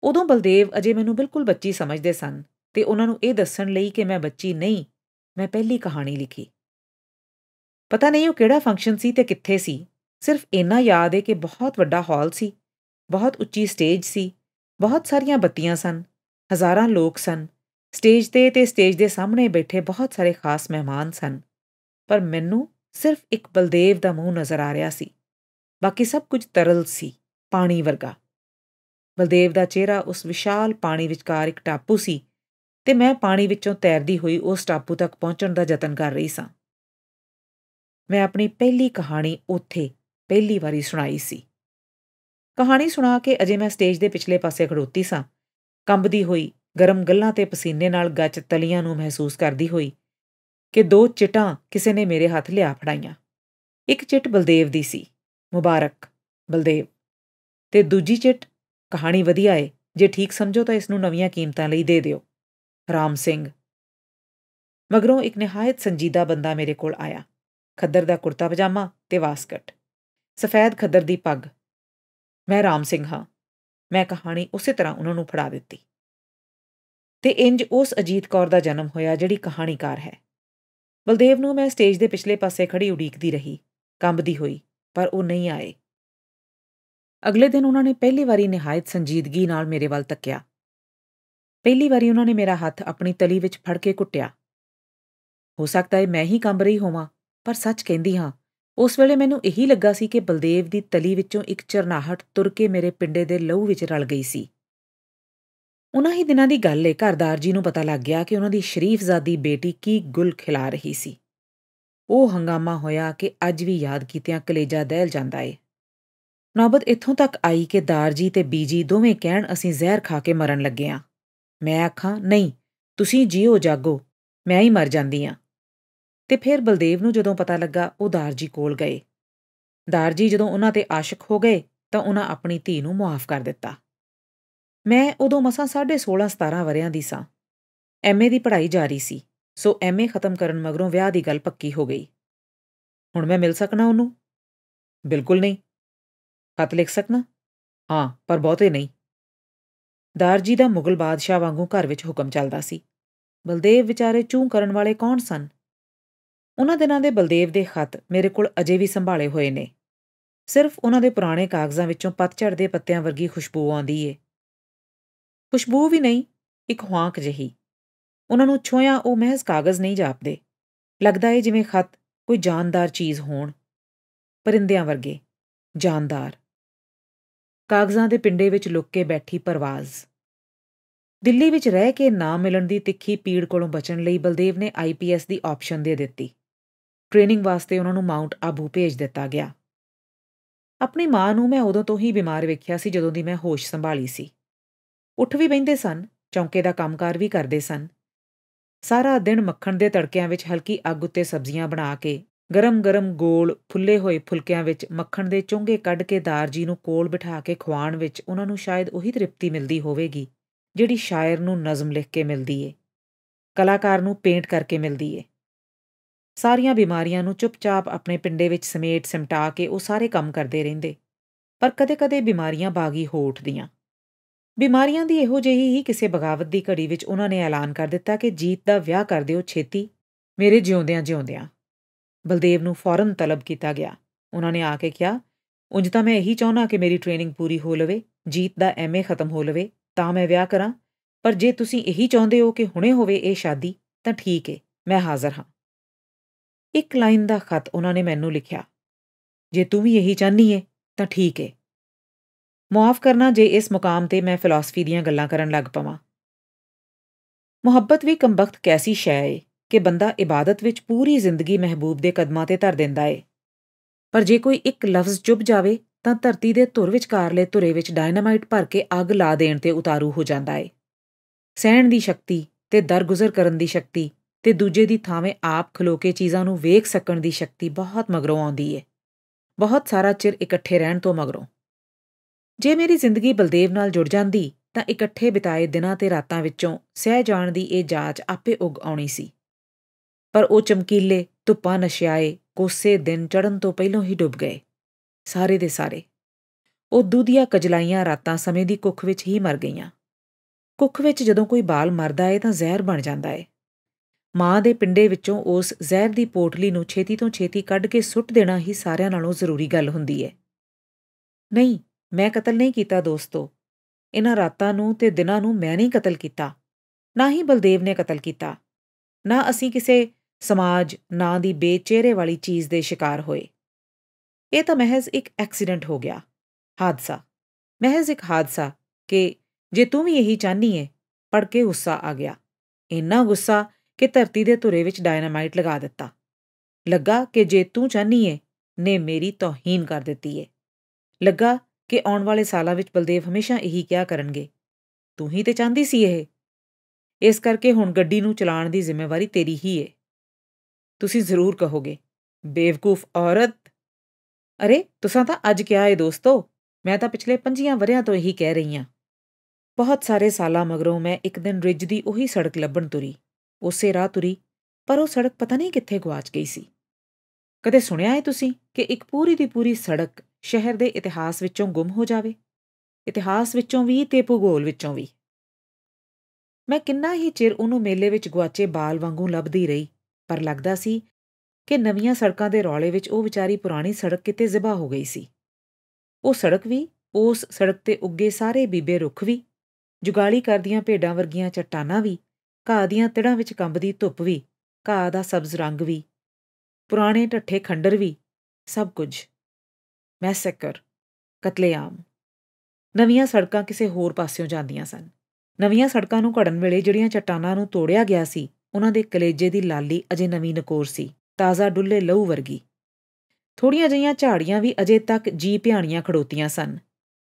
ਉਦੋਂ ਬਲਦੇਵ ਅਜੇ ਮੈਨੂੰ ਬਿਲਕੁਲ ਬੱਚੀ ਸਮਝਦੇ ਸਨ ਤੇ ਉਹਨਾਂ ਨੂੰ ਇਹ ਦੱਸਣ ਲਈ ਕਿ ਮੈਂ ਬੱਚੀ ਨਹੀਂ ਮੈਂ ਪਹਿਲੀ ਕਹਾਣੀ ਲਿਖੀ ਪਤਾ ਨਹੀਂ ਉਹ ਕਿਹੜਾ ਫੰਕਸ਼ਨ ਸੀ ਤੇ ਕਿੱਥੇ ਸੀ ਸਿਰਫ ਇੰਨਾ ਯਾਦ ਹੈ ਕਿ ਬਹੁਤ ਵੱਡਾ ਹਾਲ ਸੀ ਬਹੁਤ ਉੱਚੀ ਸਟੇਜ ਸੀ ਬਹੁਤ ਸਾਰੀਆਂ ਬੱਤੀਆਂ ਸਨ ਹਜ਼ਾਰਾਂ ਲੋਕ ਸਨ ਸਟੇਜ ਤੇ ਤੇ ਸਟੇਜ ਦੇ ਸਾਹਮਣੇ ਬੈਠੇ ਬਹੁਤ ਸਾਰੇ ਖਾਸ ਮਹਿਮਾਨ ਸਨ ਪਰ ਮੈਨੂੰ ਸਿਰਫ ਇੱਕ ਬਲਦੇਵ ਦਾ ਮੂੰਹ ਨਜ਼ਰ ਆ ਰਿਹਾ ਸੀ ਬਾਕੀ ਸਭ ਕੁਝ ਤਰਲ ਸੀ ਪਾਣੀ ਵਰਗਾ ਬਲਦੇਵ ਦਾ ਚਿਹਰਾ ਉਸ ਵਿਸ਼ਾਲ ਪਾਣੀ ਵਿਚਕਾਰ ਇੱਕ ਟਾਪੂ ਸੀ ਤੇ ਮੈਂ ਪਾਣੀ ਵਿੱਚੋਂ ਤੈਰਦੀ ਹੋਈ ਉਸ ਟਾਪੂ ਤੱਕ ਪਹੁੰਚਣ ਦਾ ਯਤਨ ਕਰ ਰਹੀ ਸਾਂ ਮੈਂ ਆਪਣੀ ਪਹਿਲੀ ਕਹਾਣੀ ਉੱਥੇ ਪਹਿਲੀ ਵਾਰੀ ਸੁਣਾਈ ਸੀ ਕਹਾਣੀ ਸੁਣਾ ਕੇ ਅਜੇ ਮੈਂ ਸਟੇਜ ਦੇ ਪਿਛਲੇ ਪਾਸੇ ਖੜੋਤੀ ਸਾਂ ਕੰਬਦੀ ਹੋਈ ਗਰਮ ਗੱਲਾਂ ਤੇ ਪਸੀਨੇ ਨਾਲ ਗੱਚ ਤਲੀਆਂ ਨੂੰ ਮਹਿਸੂਸ ਕਰਦੀ ਹੋਈ ਕਿ ਦੋ ਚਿਟਾਂ ਕਿਸੇ ਨੇ ਮੇਰੇ ਹੱਥ ਲਿਆ ਫੜਾਈਆਂ ਇੱਕ ਚਿੱਟ ਬਲਦੇਵ ਦੀ ਸੀ ਮੁਬਾਰਕ ਬਲਦੇਵ ਤੇ ਦੂਜੀ ਚਿੱਟ ਕਹਾਣੀ ਵਧੀਆ ਏ ਜੇ ਠੀਕ ਸਮਝੋ ਤਾਂ ਇਸ ਨੂੰ ਨਵੀਆਂ ਕੀਮਤਾਂ ਲਈ ਦੇ ਦਿਓ ਰਾਮ ਸਿੰਘ ਮਗਰੋਂ ਇੱਕ ਨਿਹਾਇਤ ਸੰਜੀਦਾ ਬੰਦਾ ਮੇਰੇ ਕੋਲ ਆਇਆ ਖੱਦਰ ਦਾ ਕੁਰਤਾ ਪਜਾਮਾ ਤੇ ਵਾਸਕਟ ਸਫੈਦ ਖੱਦਰ ਦੀ ਪੱਗ ਮੈਂ ਰਾਮ ਸਿੰਘ ਹਾਂ ਮੈਂ ਕਹਾਣੀ ਉਸੇ ਤਰ੍ਹਾਂ ਉਹਨਾਂ ਨੂੰ ਫੜਾ ਦਿੱਤੀ ਤੇ ਇੰਜ ਉਸ ਅਜੀਤ ਕੌਰ ਦਾ ਜਨਮ ਹੋਇਆ ਜਿਹੜੀ ਕਹਾਣੀਕਾਰ ਹੈ ਬਲਦੇਵ ਨੂੰ ਮੈਂ ਸਟੇਜ ਦੇ ਪਿਛਲੇ ਪਾਸੇ ਖੜੀ ਉਡੀਕਦੀ ਰਹੀ ਕੰਬਦੀ ਹੋਈ ਪਰ ਉਹ ਨਹੀਂ ਆਏ ਅਗਲੇ ਦਿਨ ਉਹਨਾਂ ਨੇ ਪਹਿਲੀ ਵਾਰੀ ਨਿਹਾਇਤ ਸੰਜੀਦਗੀ ਨਾਲ ਮੇਰੇ ਵੱਲ ਤੱਕਿਆ ਪਹਿਲੀ ਵਾਰੀ ਉਹਨਾਂ ਨੇ ਮੇਰਾ ਹੱਥ ਆਪਣੀ ਤਲੀ ਵਿੱਚ ਫੜ ਕੇ ਘੁੱਟਿਆ ਹੋ ਸਕਦਾ ਹੈ ਮੈਂ ਹੀ ਕੰਬ ਰਹੀ ਹੋਵਾਂ ਪਰ ਸੱਚ ਕਹਿੰਦੀ ਹਾਂ ਉਸ ਵੇਲੇ ਮੈਨੂੰ ਇਹੀ ਲੱਗਾ ਸੀ ਕਿ ਬਲਦੇਵ ਦੀ ਤਲੀ ਵਿੱਚੋਂ ਇੱਕ ਚਰਨਾਹਟ ਤੁਰ ਕੇ ਮੇਰੇ ਪਿੰਡੇ ਦੇ ਲਹੂ ਵਿੱਚ ਰਲ ਗਈ ਸੀ ਉਹਨਾਂ ਹੀ ਦਿਨਾਂ ਦੀ ਗੱਲ ਏ ਘਰਦਾਰ ਜੀ ਨੂੰ ਪਤਾ ਲੱਗ ਗਿਆ ਕਿ ਉਹਨਾਂ ਦੀ ਸ਼ਰੀਫਜ਼ਾਦੀ ਬੇਟੀ ਕੀ ਗੁਲ ਖਿਲਾ ਰਹੀ ਸੀ ਉਹ ਹੰਗਾਮਾ ਹੋਇਆ ਕਿ ਅੱਜ ਵੀ ਯਾਦ ਕੀਤਿਆਂ ਕਲੇਜਾ ਦਹਿਲ ਜਾਂਦਾ ਏ ਨੌਬਤ ਇੱਥੋਂ ਤੱਕ ਆਈ ਕਿ ਦਾਰਜੀ ਤੇ ਬੀਜੀ ਦੋਵੇਂ ਕਹਿਣ ਅਸੀਂ ਜ਼ਹਿਰ ਖਾ ਕੇ ਮਰਨ ਲੱਗੇ ਆਂ ਮੈਂ ਆਖਾਂ ਨਹੀਂ ਤੁਸੀਂ ਜੀਓ ਜਾਗੋ ਮੈਂ ਹੀ ਮਰ ਜਾਂਦੀ ਆਂ ਤੇ ਫਿਰ ਬਲਦੇਵ ਨੂੰ ਜਦੋਂ ਪਤਾ ਲੱਗਾ ਉਹ ਦਾਰਜੀ ਕੋਲ ਗਏ ਦਾਰਜੀ ਜਦੋਂ ਉਹਨਾਂ ਤੇ ਆਸ਼ਿਕ ਹੋ ਗਏ ਤਾਂ ਉਹਨਾਂ ਆਪਣੀ ਧੀ ਨੂੰ ਮਾਫ ਕਰ ਦਿੱਤਾ ਮੈਂ ਉਦੋਂ ਮਸਾਂ 16 17 ਵਰਿਆਂ ਦੀ ਸਾਂ ਐਮਏ ਦੀ ਪੜ੍ਹਾਈ ਜਾਰੀ ਸੀ ਸੋ ਐਮਏ ਖਤਮ ਕਰਨ ਮਗਰੋਂ ਵਿਆਹ ਦੀ ਗੱਲ ਪੱਕੀ ਹੋ ਗਈ ਹੁਣ ਮੈਂ ਮਿਲ ਸਕਣਾ ਉਹਨੂੰ ਬਿਲਕੁਲ ਨਹੀਂ ਖਤ ਲਿਖ ਸਕਣਾ ਹਾਂ ਪਰ ਬਹੁਤੇ ਨਹੀਂ ਦਾਰਜੀ ਦਾ ਮੁਗਲ ਬਾਦਸ਼ਾਹ ਵਾਂਗੂ ਘਰ ਵਿੱਚ ਹੁਕਮ ਚੱਲਦਾ ਸੀ ਬਲਦੇਵ ਵਿਚਾਰੇ ਚੂੰ ਕਰਨ ਵਾਲੇ ਕੌਣ ਸਨ ਉਹਨਾਂ ਦਿਨਾਂ ਦੇ ਬਲਦੇਵ ਦੇ ਖਤ ਮੇਰੇ ਕੋਲ ਅਜੇ ਵੀ ਸੰਭਾਲੇ ਹੋਏ ਨੇ ਸਿਰਫ ਉਹਨਾਂ ਦੇ ਪੁਰਾਣੇ ਕਾਗਜ਼ਾਂ ਵਿੱਚੋਂ ਪਤਝੜ ਦੇ ਪੱਤਿਆਂ ਵਰਗੀ ਖੁਸ਼ਬੂ ਆਉਂਦੀ ਏ ਖੁਸ਼ਬੂ ਵੀ ਨਹੀਂ ਇੱਕ ਹਵਾਂਕ ਜਹੀ ਉਹਨਾਂ ਨੂੰ ਛੋਇਆ ਉਹ ਮਹਿਜ਼ ਕਾਗਜ਼ ਨਹੀਂ ਜਾਪਦੇ ਲੱਗਦਾ ਏ ਜਿਵੇਂ ਖਤ ਕੋਈ ਜਾਨਦਾਰ ਚੀਜ਼ ਹੋਣ ਪਰਿੰਦਿਆਂ ਵਰਗੇ ਜਾਨਦਾਰ ਕਾਗਜ਼ਾਂ ਦੇ ਪਿੰਡੇ ਵਿੱਚ ਲੁੱਕ ਕੇ ਬੈਠੀ ਪਰਵਾਜ਼ ਦਿੱਲੀ ਵਿੱਚ ਰਹਿ ਕੇ ਨਾ ਮਿਲਣ ਦੀ ਤਿੱਖੀ ਪੀੜ ਕੋਲੋਂ ਬਚਣ ਲਈ ਬਲਦੇਵ ਨੇ ਆਈਪੀਐਸ ਦੀ ਆਪਸ਼ਨ ਦੇ ਦਿੱਤੀ ਟ੍ਰੇਨਿੰਗ ਵਾਸਤੇ ਉਹਨਾਂ ਨੂੰ ਮਾਉਂਟ ਆਬੂ ਭੇਜ ਦਿੱਤਾ ਗਿਆ ਆਪਣੀ ਮਾਂ ਨੂੰ ਮੈਂ ਉਦੋਂ ਤੋਂ ਹੀ ਬਿਮਾਰ ਵੇਖਿਆ ਸੀ ਜਦੋਂ ਦੀ ਮੈਂ ਹੋਸ਼ ਸੰਭਾਲੀ ਸੀ ਉੱਠ ਵੀ ਬੈਂਦੇ ਸਨ ਚੌਂਕੇ ਦਾ ਕੰਮਕਾਰ ਵੀ ਕਰਦੇ ਸਨ ਸਾਰਾ ਦਿਨ ਮੱਖਣ ਦੇ ਤੜਕਿਆਂ ਵਿੱਚ ਹਲਕੀ ਅੱਗ ਉੱਤੇ ਸਬਜ਼ੀਆਂ ਬਣਾ ਕੇ ਗਰਮ-ਗਰਮ ਗੋਲ ਫੁੱਲੇ ਹੋਏ ਫੁਲਕਿਆਂ ਵਿੱਚ ਮੱਖਣ ਦੇ ਚੁੰਗੇ ਕੱਢ ਕੇ ਦਾਰਜੀ ਨੂੰ ਕੋਲ ਬਿਠਾ ਕੇ ਖਵਾਣ ਵਿੱਚ ਉਹਨਾਂ ਨੂੰ ਸ਼ਾਇਦ ਉਹੀ ਤ੍ਰਿਪਤੀ ਮਿਲਦੀ ਹੋਵੇਗੀ ਜਿਹੜੀ ਸ਼ਾਇਰ ਨੂੰ ਨਜ਼ਮ ਲਿਖ ਕੇ ਮਿਲਦੀ ਏ ਕਲਾਕਾਰ ਨੂੰ ਪੇਂਟ ਕਰਕੇ ਮਿਲਦੀ ਏ ਸਾਰੀਆਂ ਬਿਮਾਰੀਆਂ ਨੂੰ ਚੁੱਪਚਾਪ ਆਪਣੇ ਪਿੰਡੇ ਵਿੱਚ ਸਮੇਟ ਸਿਮਟਾ ਕੇ ਉਹ ਸਾਰੇ ਕੰਮ ਕਰਦੇ ਰਹਿੰਦੇ ਪਰ ਕਦੇ-ਕਦੇ ਬਿਮਾਰੀਆਂ ਬਾਗੀ ਹੋ ਉੱਠਦੀਆਂ ਬਿਮਾਰੀਆਂ ਦੀ ਇਹੋ ਜਿਹੀ ਹੀ ਕਿਸੇ ਬਗਾਵਤ ਦੀ ਘੜੀ ਵਿੱਚ ਉਹਨਾਂ ਨੇ ਐਲਾਨ ਕਰ ਦਿੱਤਾ ਕਿ ਜੀਤ ਦਾ ਵਿਆਹ ਕਰ ਦਿਓ ਛੇਤੀ ਮੇਰੇ ਜਿਉਂਦਿਆਂ ਜਿਉਂਦਿਆਂ ਬਲਦੇਵ ਨੂੰ ਫੌਰਨ ਤਲਬ ਕੀਤਾ ਗਿਆ ਉਹਨਾਂ ਨੇ ਆ ਕੇ ਕਿਹਾ ਉਂਝ ਤਾਂ ਮੈਂ ਇਹੀ ਚਾਹਣਾ ਕਿ ਮੇਰੀ ਟ੍ਰੇਨਿੰਗ ਪੂਰੀ ਹੋ ਲਵੇ ਜੀਤ ਦਾ ਐਮਏ ਖਤਮ ਹੋ ਲਵੇ ਤਾਂ ਮੈਂ ਵਿਆਹ ਕਰਾਂ ਪਰ ਜੇ ਤੁਸੀਂ ਇਹੀ ਚਾਹੁੰਦੇ ਹੋ ਕਿ ਹੁਣੇ ਹੋਵੇ ਇਹ ਸ਼ਾਦੀ ਤਾਂ ਠੀਕ ਹੈ ਮੈਂ ਹਾਜ਼ਰ ਹਾਂ ਇੱਕ ਲਾਈਨ ਦਾ ਖਤ ਉਹਨਾਂ ਨੇ ਮੈਨੂੰ ਲਿਖਿਆ ਜੇ ਤੂੰ ਵੀ ਇਹੀ ਚਾਹਨੀ ਹੈ ਤਾਂ ਠੀਕ ਹੈ ਮਾਫ ਕਰਨਾ ਜੇ ਇਸ ਮੁਕਾਮ ਤੇ ਮੈਂ ਫਿਲਾਸਫੀ ਦੀਆਂ ਗੱਲਾਂ ਕਰਨ ਲੱਗ ਪਵਾਂ ਮੁਹੱਬਤ ਵੀ ਕੰਬਖਤ ਕੈਸੀ ਸ਼ੈ ਹੈ ਕਿ ਬੰਦਾ ਇਬਾਦਤ ਵਿੱਚ ਪੂਰੀ ਜ਼ਿੰਦਗੀ ਮਹਿਬੂਬ ਦੇ ਕਦਮਾਂ ਤੇ ਧਰ ਦਿੰਦਾ ਏ ਪਰ ਜੇ ਕੋਈ ਇੱਕ ਲਫ਼ਜ਼ ਚੁੱਭ ਜਾਵੇ ਤਾਂ ਧਰਤੀ ਦੇ ਧੁਰ ਵਿਚਕਾਰਲੇ ਧੁਰੇ ਵਿੱਚ ਡਾਇਨਾਮਾਈਟ ਭਰ ਕੇ ਅੱਗ ਲਾ ਦੇਣ ਤੇ ਉਤਾਰੂ ਹੋ ਜਾਂਦਾ ਏ ਸਹਿਣ ਦੀ ਸ਼ਕਤੀ ਤੇ ਦਰਗੁਜ਼ਰ ਕਰਨ ਦੀ ਸ਼ਕਤੀ ਤੇ ਦੂਜੇ ਦੀ ਥਾਵੇਂ ਆਪ ਖਲੋ ਕੇ ਚੀਜ਼ਾਂ ਨੂੰ ਵੇਖ ਸਕਣ ਦੀ ਸ਼ਕਤੀ ਬਹੁਤ ਮਗਰੋਂ ਆਉਂਦੀ ਏ ਬਹੁਤ ਸਾਰਾ ਚਿਰ ਇਕੱਠੇ ਰਹਿਣ ਤੋਂ ਮਗਰੋਂ ਜੇ ਮੇਰੀ ਜ਼ਿੰਦਗੀ ਬਲਦੇਵ ਨਾਲ ਜੁੜ ਜਾਂਦੀ ਤਾਂ ਇਕੱਠੇ ਬਿਤਾਏ ਦਿਨਾਂ ਤੇ ਰਾਤਾਂ ਵਿੱਚੋਂ ਸਹਿ ਜਾਣ ਦੀ ਇਹ ਜਾਂਚ ਆਪੇ ਉਗ ਆਉਣੀ ਸੀ ਪਰ ਉਹ ਚਮਕੀਲੇ ਧੁੱਪਾਂ ਨਸ਼ਿਆਏ ਕੋਸੇ ਦਿਨ ਚੜਨ ਤੋਂ ਪਹਿਲਾਂ ਹੀ ਡੁੱਬ ਗਏ ਸਾਰੇ ਦੇ ਸਾਰੇ ਉਹ ਦੁੱਧੀਆਂ ਕਜਲਾਈਆਂ ਰਾਤਾਂ ਸਮੇਂ ਦੀ ਕੁੱਖ ਵਿੱਚ ਹੀ ਮਰ ਗਈਆਂ ਕੁੱਖ ਵਿੱਚ ਜਦੋਂ ਕੋਈ ਬਾਲ ਮਰਦਾ ਹੈ ਤਾਂ ਜ਼ਹਿਰ ਬਣ ਜਾਂਦਾ ਹੈ ਮਾਂ ਦੇ ਪਿੰਡੇ ਵਿੱਚੋਂ ਉਸ ਜ਼ਹਿਰ ਦੀ ਪੋਟਲੀ ਨੂੰ ਛੇਤੀ ਤੋਂ ਛੇਤੀ ਕੱਢ ਕੇ ਸੁੱਟ ਦੇਣਾ ਹੀ ਸਾਰਿਆਂ ਨਾਲੋਂ ਜ਼ਰੂਰੀ ਗੱਲ ਹੁੰਦੀ ਹੈ ਨਹੀਂ ਮੈਂ ਕਤਲ ਨਹੀਂ ਕੀਤਾ ਦੋਸਤੋ ਇਹਨਾਂ ਰਾਤਾਂ ਨੂੰ ਤੇ ਦਿਨਾਂ ਨੂੰ ਮੈਂ ਨਹੀਂ ਕਤਲ ਕੀਤਾ ਨਾ ਹੀ ਬਲਦੇਵ ਨੇ ਕਤਲ ਕੀਤਾ ਨਾ ਅਸੀਂ ਕਿਸੇ ਸਮਾਜ ਨਾਂ ਦੀ ਬੇਚਿਹਰੇ ਵਾਲੀ ਚੀਜ਼ ਦੇ ਸ਼ਿਕਾਰ ਹੋਏ ਇਹ ਤਾਂ ਮਹਿਜ਼ ਇੱਕ ਐਕਸੀਡੈਂਟ ਹੋ ਗਿਆ ਹਾਦਸਾ ਮਹਿਜ਼ ਇੱਕ ਹਾਦਸਾ ਕਿ ਜੇ ਤੂੰ ਵੀ ਇਹੀ ਚਾਹਨੀ ਏ ਪੜ ਕੇ ਗੁੱਸਾ ਆ ਗਿਆ ਇੰਨਾ ਗੁੱਸਾ ਕਿ ਧਰਤੀ ਦੇ ਧੁਰੇ ਵਿੱਚ ਡਾਇਨਾਮਾਈਟ ਲਗਾ ਦਿੱਤਾ ਲੱਗਾ ਕਿ ਜੇ ਤੂੰ ਚਾਹਨੀ ਏ ਨੇ ਮੇਰੀ ਤੋਹੀਨ ਕਰ ਦਿੱਤੀ ਏ ਲੱਗਾ ਕਿ ਆਉਣ ਵਾਲੇ ਸਾਲਾਂ ਵਿੱਚ ਬਲਦੇਵ ਹਮੇਸ਼ਾ ਇਹੀ ਕਿਹਾ ਕਰਨਗੇ ਤੂੰ ਹੀ ਤੇ ਚਾਹਦੀ ਸੀ ਇਹ ਇਸ ਕਰਕੇ ਹੁਣ ਗੱਡੀ ਨੂੰ ਚਲਾਉਣ ਦੀ ਜ਼ਿੰਮੇਵਾਰੀ ਤੇਰੀ ਹੀ ਏ ਤੁਸੀਂ ਜ਼ਰੂਰ ਕਹੋਗੇ ਬੇਵਕੂਫ ਔਰਤ ਅਰੇ ਤੁਸੀਂ ਤਾਂ ਅੱਜ ਕਿਹਾ ਏ ਦੋਸਤੋ ਮੈਂ ਤਾਂ ਪਿਛਲੇ ਪੰਜੀਆਂ ਵਰਿਆਂ ਤੋਂ ਇਹੀ ਕਹਿ ਰਹੀ ਆ ਬਹੁਤ ਸਾਰੇ ਸਾਲਾਂ ਮਗਰੋਂ ਮੈਂ ਇੱਕ ਦਿਨ ਰਿਜ ਦੀ ਉਹੀ ਸੜਕ ਲੱਭਣ ਤੁਰੀ ਉਸੇ ਰਾਹ ਤੁਰੀ ਪਰ ਉਹ ਸੜਕ ਪਤਾ ਨਹੀਂ ਕਿੱਥੇ ਗਵਾਚ ਗਈ ਸੀ ਕਦੇ ਸੁਣਿਆ ਹੈ ਤੁਸੀਂ ਕਿ ਇੱਕ ਪੂਰੀ ਦੀ ਪੂਰੀ ਸੜਕ ਸ਼ਹਿਰ ਦੇ ਇਤਿਹਾਸ ਵਿੱਚੋਂ ਗੁੰਮ ਹੋ ਜਾਵੇ ਇਤਿਹਾਸ ਵਿੱਚੋਂ ਵੀ ਤੇ ਭੂਗੋਲ ਵਿੱਚੋਂ ਵੀ ਮੈਂ ਕਿੰਨਾ ਹੀ ਚਿਰ ਉਹਨੂੰ ਮੇਲੇ ਵਿੱਚ ਗਵਾਚੇ ਬਾਲ ਵਾਂਗੂ ਲੱਭਦੀ ਰਹੀ ਪਰ ਲੱਗਦਾ ਸੀ ਕਿ ਨਵੀਆਂ ਸੜਕਾਂ ਦੇ ਰੌਲੇ ਵਿੱਚ ਉਹ ਵਿਚਾਰੀ ਪੁਰਾਣੀ ਸੜਕ ਕਿਤੇ ਜ਼ਿਬਾ ਹੋ ਗਈ ਸੀ ਉਹ ਸੜਕ ਵੀ ਉਸ ਸੜਕ ਤੇ ਉੱਗੇ ਸਾਰੇ ਬੀਬੇ ਰੁੱਖ ਵੀ ਜੁਗਾਲੀ ਕਰਦੀਆਂ ਭੇਡਾਂ ਵਰਗੀਆਂ ਚਟਾਨਾਂ ਵੀ ਘਾਹ ਦੀਆਂ ਤੜਾਂ ਵਿੱਚ ਕੰਬਦੀ ਧੁੱਪ ਵੀ ਘਾਹ ਦਾ ਸਬਜ਼ ਰੰਗ ਵੀ ਪੁਰਾਣੇ ਠੱਠੇ ਖੰਡਰ ਵੀ ਸਭ ਕੁਝ ਮੈਸੇਕਰ ਕਤਲੇਆਮ ਨਵੀਆਂ ਸੜਕਾਂ ਕਿਸੇ ਹੋਰ ਪਾਸਿਓਂ ਜਾਂਦੀਆਂ ਸਨ ਨਵੀਆਂ ਸੜਕਾਂ ਨੂੰ ਘੜਨ ਵੇਲੇ ਜਿਹੜੀਆਂ ਚਟਾਨਾਂ ਨੂੰ ਤੋੜਿਆ ਗਿਆ ਸੀ ਉਹਨਾਂ ਦੇ ਕਲੇਜੇ ਦੀ ਲਾਲੀ ਅਜੇ ਨਵੀਂ ਨਕੋਰ ਸੀ ਤਾਜ਼ਾ ਡੁੱਲੇ ਲਹੂ ਵਰਗੀ ਥੋੜੀਆਂ ਜਈਆਂ ਝਾੜੀਆਂ ਵੀ ਅਜੇ ਤੱਕ ਜੀ ਭਿਆਣੀਆਂ ਖੜੋਤੀਆਂ ਸਨ